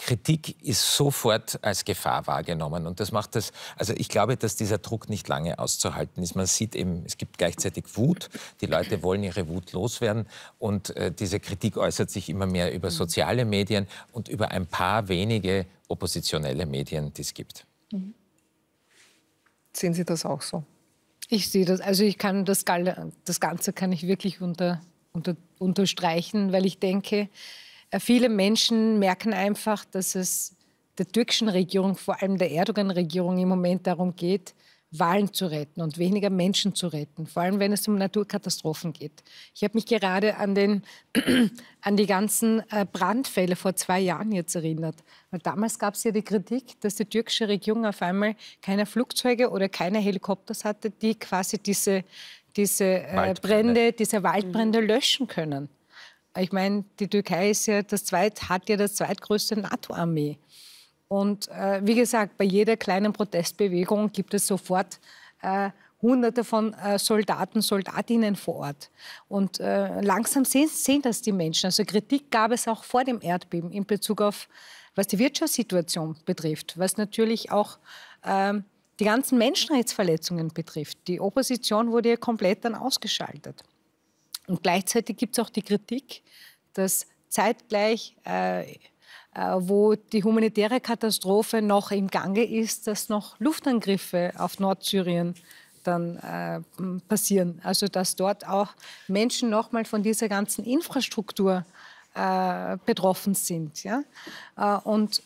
Speaker 4: Kritik ist sofort als Gefahr wahrgenommen. Und das macht das, also ich glaube, dass dieser Druck nicht lange auszuhalten ist. Man sieht eben, es gibt gleichzeitig Wut. Die Leute wollen ihre Wut loswerden. Und äh, diese Kritik äußert sich immer mehr über mhm. soziale Medien und über ein paar wenige oppositionelle Medien, die es gibt.
Speaker 6: Mhm. Sehen Sie das auch so? Ich sehe das. Also ich kann das, das Ganze kann ich wirklich unter, unter, unterstreichen, weil ich denke, äh, viele Menschen merken einfach, dass es der türkischen Regierung, vor allem der Erdogan-Regierung im Moment darum geht, Wahlen zu retten und weniger Menschen zu retten, vor allem wenn es um Naturkatastrophen geht. Ich habe mich gerade an, den, an die ganzen äh, Brandfälle vor zwei Jahren jetzt erinnert. Weil damals gab es ja die Kritik, dass die türkische Regierung auf einmal keine Flugzeuge oder keine Helikopters hatte, die quasi diese, diese äh, Brände, diese Waldbrände mhm. löschen können. Ich meine, die Türkei ist ja das zweit, hat ja das zweitgrößte NATO-Armee. Und äh, wie gesagt, bei jeder kleinen Protestbewegung gibt es sofort äh, Hunderte von äh, Soldaten, Soldatinnen vor Ort. Und äh, langsam sehen, sehen das die Menschen. Also Kritik gab es auch vor dem Erdbeben in Bezug auf, was die Wirtschaftssituation betrifft, was natürlich auch ähm, die ganzen Menschenrechtsverletzungen betrifft. Die Opposition wurde ja komplett dann ausgeschaltet. Und gleichzeitig gibt es auch die Kritik, dass zeitgleich, äh, äh, wo die humanitäre Katastrophe noch im Gange ist, dass noch Luftangriffe auf Nordsyrien dann äh, passieren. Also dass dort auch Menschen nochmal von dieser ganzen Infrastruktur äh, betroffen sind. Ja? Äh, und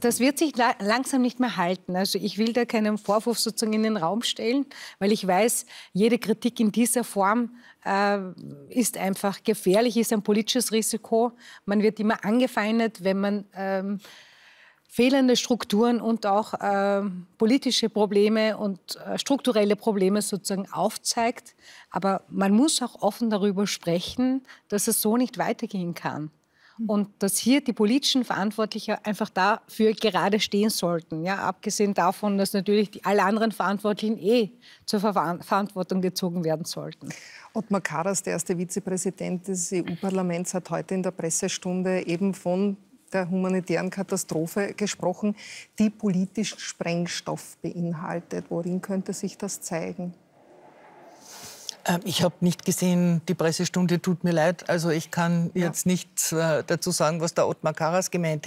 Speaker 6: das wird sich langsam nicht mehr halten. Also ich will da keinen Vorwurf sozusagen in den Raum stellen, weil ich weiß, jede Kritik in dieser Form äh, ist einfach gefährlich, ist ein politisches Risiko. Man wird immer angefeindet, wenn man ähm, fehlende Strukturen und auch äh, politische Probleme und äh, strukturelle Probleme sozusagen aufzeigt. Aber man muss auch offen darüber sprechen, dass es so nicht weitergehen kann. Mhm. und dass hier die politischen Verantwortlichen einfach dafür gerade stehen sollten. Ja, abgesehen davon, dass natürlich die, alle anderen Verantwortlichen eh zur Ver Verantwortung gezogen werden sollten. Ottmar Karas, der erste Vizepräsident des
Speaker 1: EU-Parlaments, hat heute in der Pressestunde eben von der humanitären Katastrophe gesprochen, die politischen Sprengstoff beinhaltet. Worin könnte sich das zeigen?
Speaker 3: Ähm, ich habe nicht gesehen, die Pressestunde tut mir leid. Also ich kann jetzt ja. nicht äh, dazu sagen, was der Ottmar Karas gemeint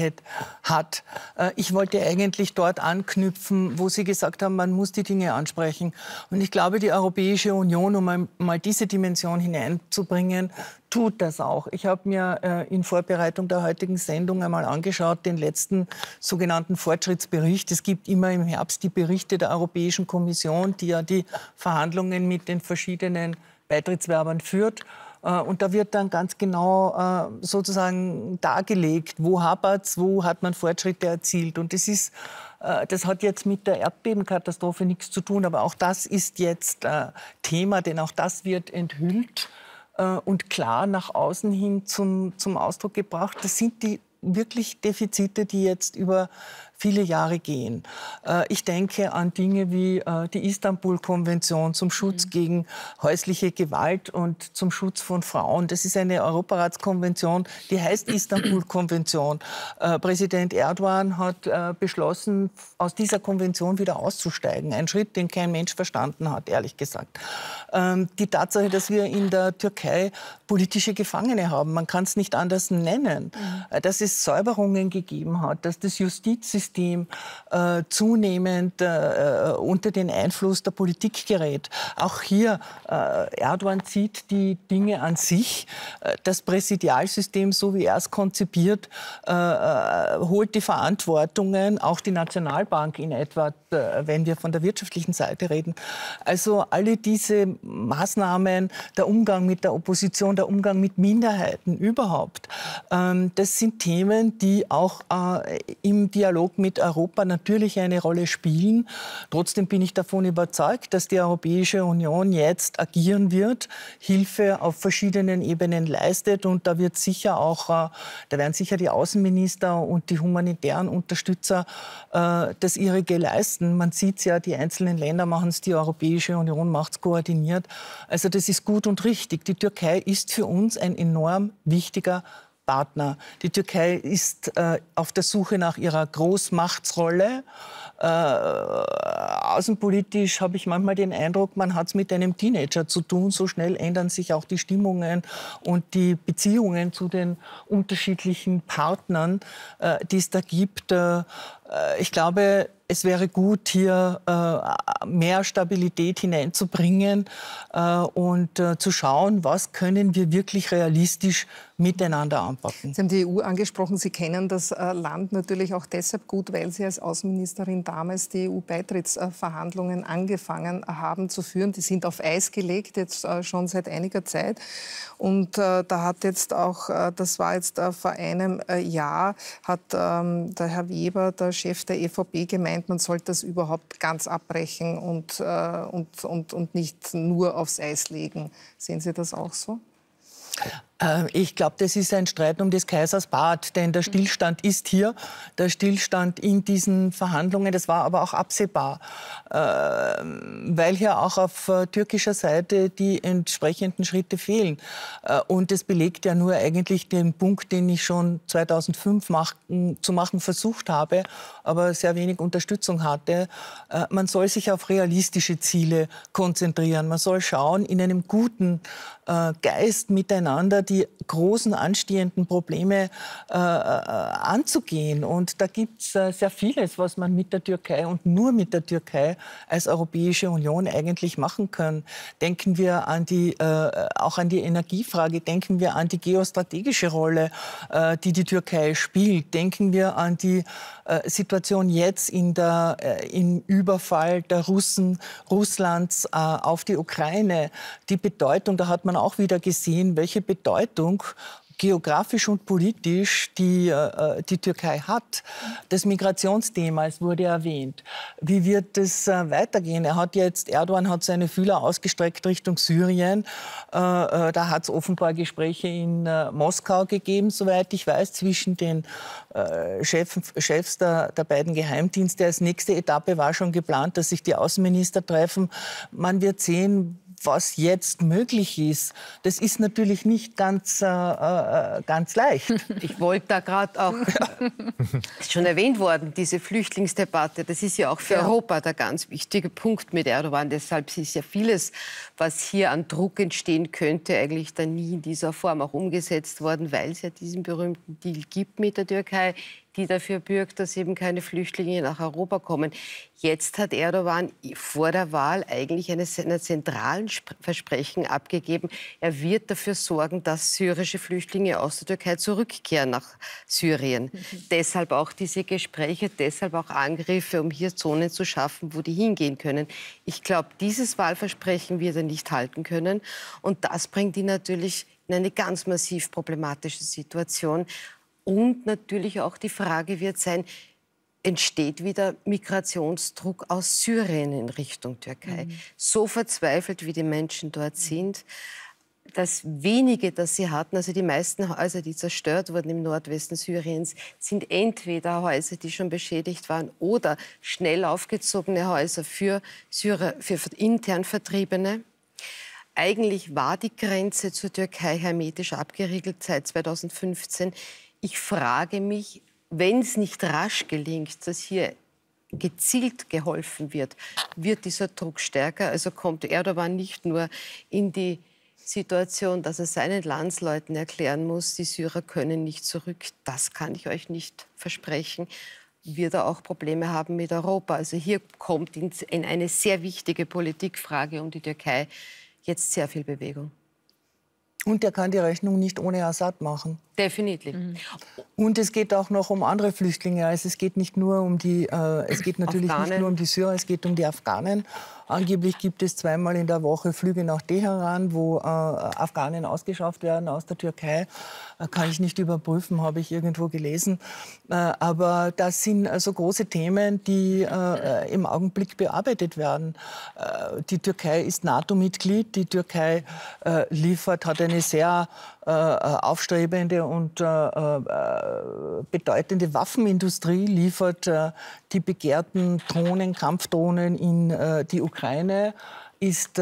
Speaker 3: hat. Äh, ich wollte eigentlich dort anknüpfen, wo Sie gesagt haben, man muss die Dinge ansprechen. Und ich glaube, die Europäische Union, um mal diese Dimension hineinzubringen, tut das auch. Ich habe mir äh, in Vorbereitung der heutigen Sendung einmal angeschaut, den letzten sogenannten Fortschrittsbericht. Es gibt immer im Herbst die Berichte der Europäischen Kommission, die ja die Verhandlungen mit den verschiedenen Beitrittswerbern führt. Äh, und da wird dann ganz genau äh, sozusagen dargelegt, wo es, wo hat man Fortschritte erzielt. Und das ist, äh, das hat jetzt mit der Erdbebenkatastrophe nichts zu tun, aber auch das ist jetzt Thema, denn auch das wird enthüllt äh, und klar nach außen hin zum, zum Ausdruck gebracht. Das sind die wirklich Defizite, die jetzt über viele Jahre gehen. Äh, ich denke an Dinge wie äh, die Istanbul-Konvention zum Schutz mhm. gegen häusliche Gewalt und zum Schutz von Frauen. Das ist eine Europaratskonvention, die heißt Istanbul-Konvention. Äh, Präsident Erdogan hat beschlossen, aus dieser Konvention wieder auszusteigen. Ein Schritt, den kein Mensch verstanden hat, ehrlich gesagt. Ähm, die Tatsache, dass wir in der Türkei politische Gefangene haben, man kann es nicht anders nennen, mhm. dass es Säuberungen gegeben hat, dass das Justizsystem Schulsystem äh, zunehmend äh, äh, unter den Einfluss der Politik gerät. Auch hier, äh, Erdogan zieht die Dinge an sich. Äh, das Präsidialsystem, so wie er es konzipiert, äh, holt die Verantwortungen, auch die Nationalbank in etwa, wenn wir von der wirtschaftlichen Seite reden. Also alle diese Maßnahmen, der Umgang mit der Opposition, der Umgang mit Minderheiten überhaupt, ähm, das sind Themen, die auch im Dialog mit Europa natürlich eine Rolle spielen. Trotzdem bin ich davon überzeugt, dass die Europäische Union jetzt agieren wird, Hilfe auf verschiedenen Ebenen leistet und da wird sicher auch, äh, da werden sicher die Außenminister und die humanitären Unterstützer äh, das ihrige leisten. Man sieht es ja, die einzelnen Länder machen es, die Europäische Union macht es koordiniert. Also das ist gut und richtig. Die Türkei ist für uns ein enorm wichtiger Partner. Die Türkei ist äh, auf der Suche nach ihrer Großmachtsrolle. Äh, außenpolitisch habe ich manchmal den Eindruck, man hat es mit einem Teenager zu tun. So schnell ändern sich auch die Stimmungen und die Beziehungen zu den unterschiedlichen Partnern, äh, die es da gibt. Äh, äh, ich glaube, es wäre gut, hier äh, mehr Stabilität hineinzubringen und zu schauen, was können wir wirklich realistisch miteinander anpacken. Sie haben die EU angesprochen. Sie kennen das äh, Land natürlich auch deshalb gut,
Speaker 1: weil Sie als Außenministerin damals die EU-Beitrittsverhandlungen angefangen haben zu führen. Die sind auf Eis gelegt, jetzt äh, schon seit einiger Zeit. Und äh, da hat jetzt auch, das war jetzt vor einem Jahr, hat ähm, der Herr Weber, der Chef der EVP, gemeint, man sollte das überhaupt ganz abbrechen und, und, und, und nicht nur aufs Eis legen. Sehen Sie das auch so?
Speaker 3: Ähm, ich glaube, das ist ein Streit um des Kaisers Bad, denn der mhm. Stillstand ist hier, der Stillstand in diesen Verhandlungen, das war aber auch absehbar, ähm, weil hier auch auf äh, türkischer Seite die entsprechenden Schritte fehlen. Äh, und das belegt ja nur eigentlich den Punkt, den ich schon 2005 machen, zu machen versucht habe, aber sehr wenig Unterstützung hatte. Äh, man soll sich auf realistische Ziele konzentrieren, man soll schauen, in einem guten Geist miteinander die großen anstehenden Probleme äh, äh anzugehen. Und da gibt es äh, sehr vieles, was man mit der Türkei und nur mit der Türkei als Europäische Union eigentlich machen kann. Denken wir an die, äh, auch an die Energiefrage, denken wir an die geostrategische Rolle, äh, die die Türkei spielt, denken wir an die äh, Situation jetzt in der, äh, im Überfall der Russen, Russlands äh, auf die Ukraine, die Bedeutung, da hat man auch wieder gesehen, welche Bedeutung geografisch und politisch die, äh, äh, die Türkei hat. Das Migrationsthema, es wurde erwähnt. Wie wird es äh, weitergehen? Er hat jetzt, Erdogan hat seine Fühler ausgestreckt Richtung Syrien. Äh, äh da hat es offenbar Gespräche in äh, Moskau gegeben, soweit ich weiß, zwischen den Chef, Chefs der, der beiden Geheimdienste. Als nächste Etappe war schon geplant, dass sich die Außenminister treffen. Man wird sehen, was jetzt möglich ist, das ist natürlich nicht ganz, äh, äh ganz leicht. Ich wollte da gerade auch, ja. ist schon erwähnt worden, diese
Speaker 5: Flüchtlingsdebatte, das ist ja auch für ja. Europa der ganz wichtige Punkt mit Erdogan. Deshalb ist ja vieles, was hier an Druck entstehen könnte, eigentlich dann nie in dieser Form auch umgesetzt worden, weil es ja diesen berühmten Deal gibt mit der Türkei die dafür bürgt, dass eben keine Flüchtlinge nach Europa kommen. Jetzt hat Erdogan vor der Wahl eigentlich eine, seiner zentralen Versprechen abgegeben. Er wird dafür sorgen, dass syrische Flüchtlinge aus der Türkei zurückkehren nach Syrien. Mhm. Deshalb auch diese Gespräche, deshalb auch Angriffe, um hier Zonen zu schaffen, wo die hingehen können. Ich glaube, dieses Wahlversprechen wird er nicht halten können. Und das bringt ihn natürlich in eine ganz massiv problematische Situation, und natürlich auch die Frage wird sein, entsteht wieder Migrationsdruck aus Syrien in Richtung Türkei. Mhm. So verzweifelt, wie die Menschen dort sind. Das wenige, das sie hatten, also die meisten Häuser, die zerstört wurden im Nordwesten Syriens, sind entweder Häuser, die schon beschädigt waren oder schnell aufgezogene Häuser für, Syrer, für intern Vertriebene. Eigentlich war die Grenze zur Türkei hermetisch abgeriegelt seit 2015. Ich frage mich, wenn es nicht rasch gelingt, dass hier gezielt geholfen wird, wird dieser Druck stärker. Also kommt Erdogan nicht nur in die Situation, dass er seinen Landsleuten erklären muss, die Syrer können nicht zurück. Das kann ich euch nicht versprechen. Wird er auch Probleme haben mit Europa. Also hier kommt in eine sehr wichtige Politikfrage um die Türkei jetzt sehr viel Bewegung.
Speaker 3: Und er kann die Rechnung nicht ohne Assad machen. Definitiv. Mhm. Und es geht auch noch um andere Flüchtlinge. Also es geht nicht nur um die, äh, es geht natürlich Afghanen. nicht nur um die Syrer, es geht um die Afghanen. Angeblich gibt es zweimal in der Woche Flüge nach Teheran, wo äh, Afghanen ausgeschafft werden aus der Türkei. Äh, kann ich nicht überprüfen, habe ich irgendwo gelesen. Äh, aber das sind äh, so große Themen, die äh, im Augenblick bearbeitet werden. die Türkei ist NATO-Mitglied. Die Türkei liefert, hat eine sehr äh, äh, aufstrebende und äh, äh bedeutende Waffenindustrie liefert äh, die begehrten Drohnen, Kampfdrohnen in die Ukraine, ist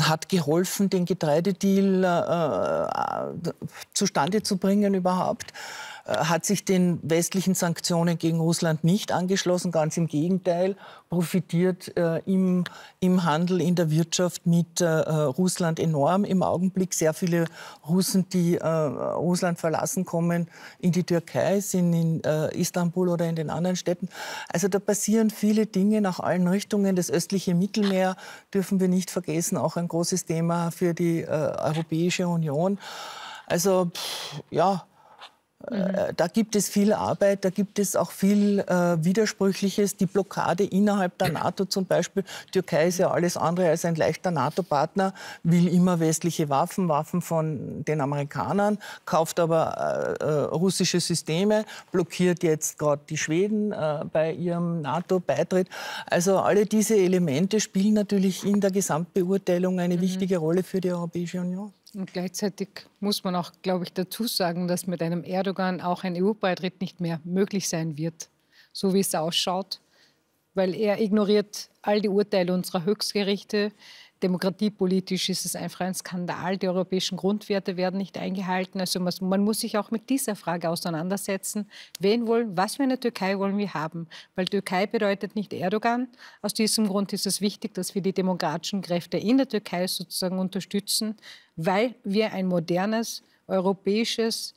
Speaker 3: hat geholfen, den Getreidedeal zustande zu bringen überhaupt. Äh, hat sich den westlichen Sanktionen gegen Russland nicht angeschlossen, ganz im Gegenteil, profitiert äh, im, im Handel, in der Wirtschaft mit äh, äh Russland enorm im Augenblick. Sehr viele Russen, die äh, Russland verlassen, kommen in die Türkei, sind in äh, Istanbul oder in den anderen Städten. Also da passieren viele Dinge nach allen Richtungen. Das östliche Mittelmeer dürfen wir nicht vergessen, auch ein großes Thema für die Europäische Union. Also pff, ja, Mhm. Äh, da gibt es viel Arbeit, da gibt es auch viel äh, Widersprüchliches. Die Blockade innerhalb der NATO zum Beispiel, Türkei ist ja alles andere als ein leichter NATO-Partner, will immer westliche Waffen, Waffen von den Amerikanern, kauft aber äh, äh russische Systeme, blockiert jetzt gerade die Schweden äh, bei ihrem NATO-Beitritt. Also alle diese Elemente spielen natürlich in der Gesamtbeurteilung eine mhm. wichtige Rolle für die Europäische Union. Und gleichzeitig muss man auch, glaube ich, dazu
Speaker 6: sagen, dass mit einem Erdogan auch ein EU-Beitritt nicht mehr möglich sein wird, so wie es ausschaut, weil er ignoriert all die Urteile unserer Höchstgerichte demokratiepolitisch ist es einfach ein Skandal. Die europäischen Grundwerte werden nicht eingehalten. Also man muss sich auch mit dieser Frage auseinandersetzen. Wen wollen, was für eine Türkei wollen wir haben? Weil Türkei bedeutet nicht Erdogan. Aus diesem Grund ist es wichtig, dass wir die demokratischen Kräfte in der Türkei sozusagen unterstützen, weil wir ein modernes, europäisches,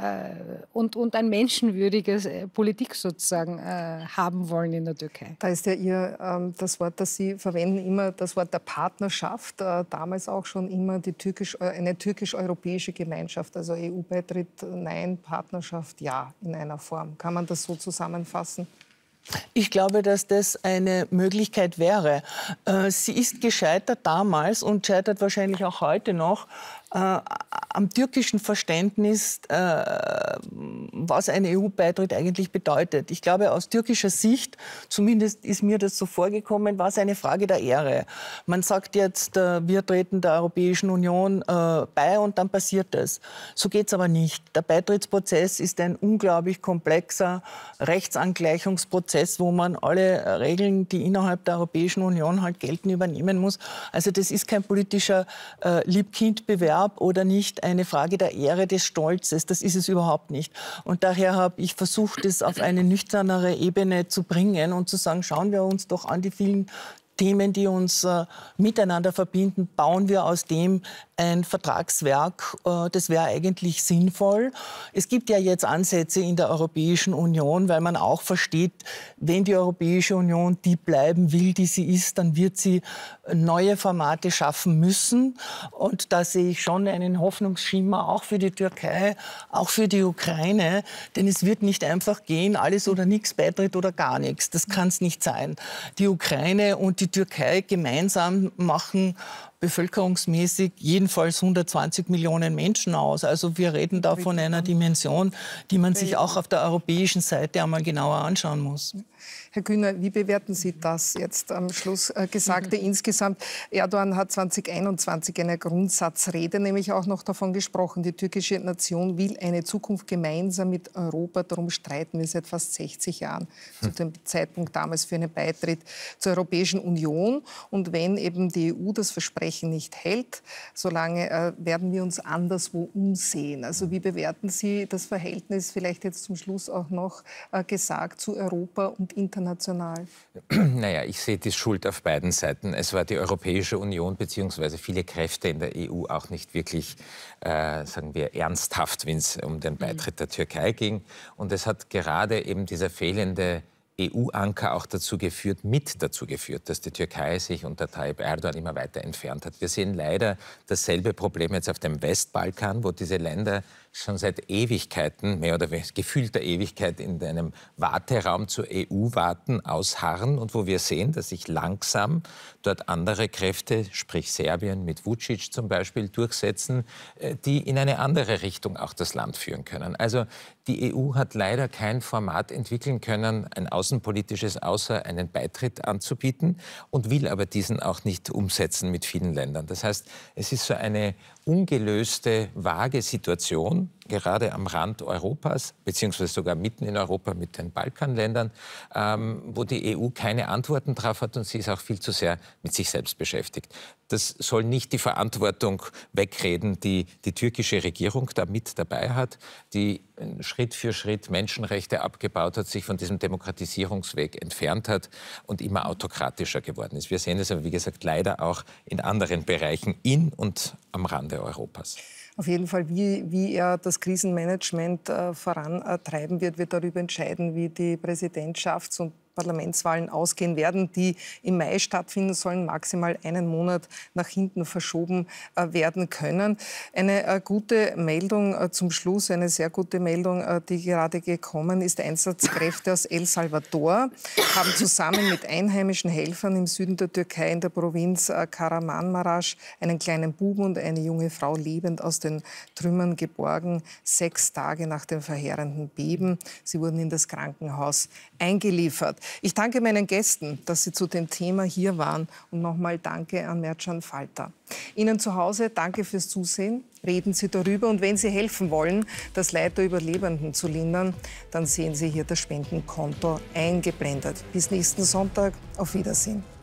Speaker 6: äh, und, und ein menschenwürdiges äh, Politik sozusagen äh, haben wollen in der Türkei. Da ist ja ihr ähm, das Wort, das Sie verwenden, immer das Wort der
Speaker 1: Partnerschaft, damals auch schon immer die türkisch, eine türkisch-europäische Gemeinschaft, also EU-Beitritt nein, Partnerschaft ja in einer Form. Kann man das so zusammenfassen?
Speaker 3: Ich glaube, dass das eine Möglichkeit wäre. Sie ist gescheitert damals und scheitert wahrscheinlich auch heute noch äh, am türkischen Verständnis, äh, was ein EU-Beitritt eigentlich bedeutet. Ich glaube, aus türkischer Sicht, zumindest ist mir das so vorgekommen, war es eine Frage der Ehre. Man sagt jetzt, äh, wir treten der Europäischen Union äh, bei und dann passiert es. So geht es aber nicht. Der Beitrittsprozess ist ein unglaublich komplexer Rechtsangleichungsprozess, wo man alle äh, Regeln, die innerhalb der Europäischen Union halt gelten, übernehmen muss. Also das ist kein politischer äh, Liebkindbewerb gab oder nicht eine Frage der Ehre, des Stolzes. Das ist es überhaupt nicht. Und daher habe ich versucht, es auf eine nüchternere Ebene zu bringen und zu sagen, schauen wir uns doch an die vielen Themen, die uns äh, miteinander verbinden, bauen wir aus dem ein Vertragswerk, äh, das wäre eigentlich sinnvoll. Es gibt ja jetzt Ansätze in der Europäischen Union, weil man auch versteht, wenn die Europäische Union die bleiben will, die sie ist, dann wird sie neue Formate schaffen müssen. Und da sehe ich schon einen Hoffnungsschimmer auch für die Türkei, auch für die Ukraine. Denn es wird nicht einfach gehen, alles oder nichts, Beitritt oder gar nichts. Das kann es nicht sein. Die Ukraine und die Türkei gemeinsam machen bevölkerungsmäßig jedenfalls 120 Millionen Menschen aus. Also wir reden da von einer Dimension, die man sich auch auf der europäischen Seite einmal genauer anschauen muss.
Speaker 1: Herr Kühner, wie bewerten Sie das jetzt am Schluss äh, Gesagte mhm. insgesamt? Erdogan hat 2021 in einer Grundsatzrede nämlich auch noch davon gesprochen, die türkische Nation will eine Zukunft gemeinsam mit Europa. Darum streiten wir seit fast 60 Jahren mhm. zu dem Zeitpunkt damals für einen Beitritt zur Europäischen Union. Und wenn eben die EU das Versprechen nicht hält, solange äh, werden wir uns anderswo umsehen. Also wie bewerten Sie das Verhältnis vielleicht jetzt zum Schluss auch noch äh, gesagt zu Europa und international?
Speaker 4: Naja, ich sehe die Schuld auf beiden Seiten. Es war die Europäische Union bzw. viele Kräfte in der EU auch nicht wirklich, äh, sagen wir, ernsthaft, wenn es um den Beitritt der Türkei ging. Und es hat gerade eben dieser fehlende EU-Anker auch dazu geführt, mit dazu geführt, dass die Türkei sich unter Tayyip Erdogan immer weiter entfernt hat. Wir sehen leider dasselbe Problem jetzt auf dem Westbalkan, wo diese Länder schon seit Ewigkeiten, mehr oder weniger gefühlter Ewigkeit, in einem Warteraum zur EU warten, ausharren und wo wir sehen, dass sich langsam dort andere Kräfte, sprich Serbien mit Vucic zum Beispiel, durchsetzen, äh, die in eine andere Richtung auch das Land führen können. Also die EU hat leider kein Format entwickeln können, ein außenpolitisches, außer einen Beitritt anzubieten und will aber diesen auch nicht umsetzen mit vielen Ländern. Das heißt, es ist so eine ungelöste, vage Situation, gerade am Rand Europas, beziehungsweise sogar mitten in Europa mit den Balkanländern, ähm, wo die EU keine Antworten drauf hat und sie ist auch viel zu sehr mit sich selbst beschäftigt. Das soll nicht die Verantwortung wegreden, die die türkische Regierung da mit dabei hat, die Schritt für Schritt Menschenrechte abgebaut hat, sich von diesem Demokratisierungsweg entfernt hat und immer autokratischer geworden ist. Wir sehen es aber, wie gesagt, leider auch in anderen Bereichen in und am Rande Europas.
Speaker 1: Auf jeden Fall, wie, wie er das Krisenmanagement äh, vorantreiben wird, wird darüber entscheiden, wie die Präsidentschaft und Parlamentswahlen ausgehen werden, die im Mai stattfinden sollen, maximal einen Monat nach hinten verschoben äh, werden können. Eine äh, gute Meldung äh, zum Schluss, eine sehr gute Meldung, die gerade gekommen ist. Einsatzkräfte aus El Salvador haben zusammen mit einheimischen Helfern im Süden der Türkei in der Provinz Karamanmarasch einen kleinen Buben und eine junge Frau lebend aus den Trümmern geborgen, sechs Tage nach dem verheerenden Beben. Sie wurden in das Krankenhaus eingeliefert. Ich danke meinen Gästen, dass sie zu dem Thema hier waren. Und nochmal danke an Mertschan Falter. Ihnen zu Hause danke fürs Zusehen. Reden Sie darüber und wenn Sie helfen wollen, das Leid der Überlebenden zu lindern, dann sehen Sie hier das Spendenkonto eingeblendet. Bis nächsten Sonntag. Auf Wiedersehen.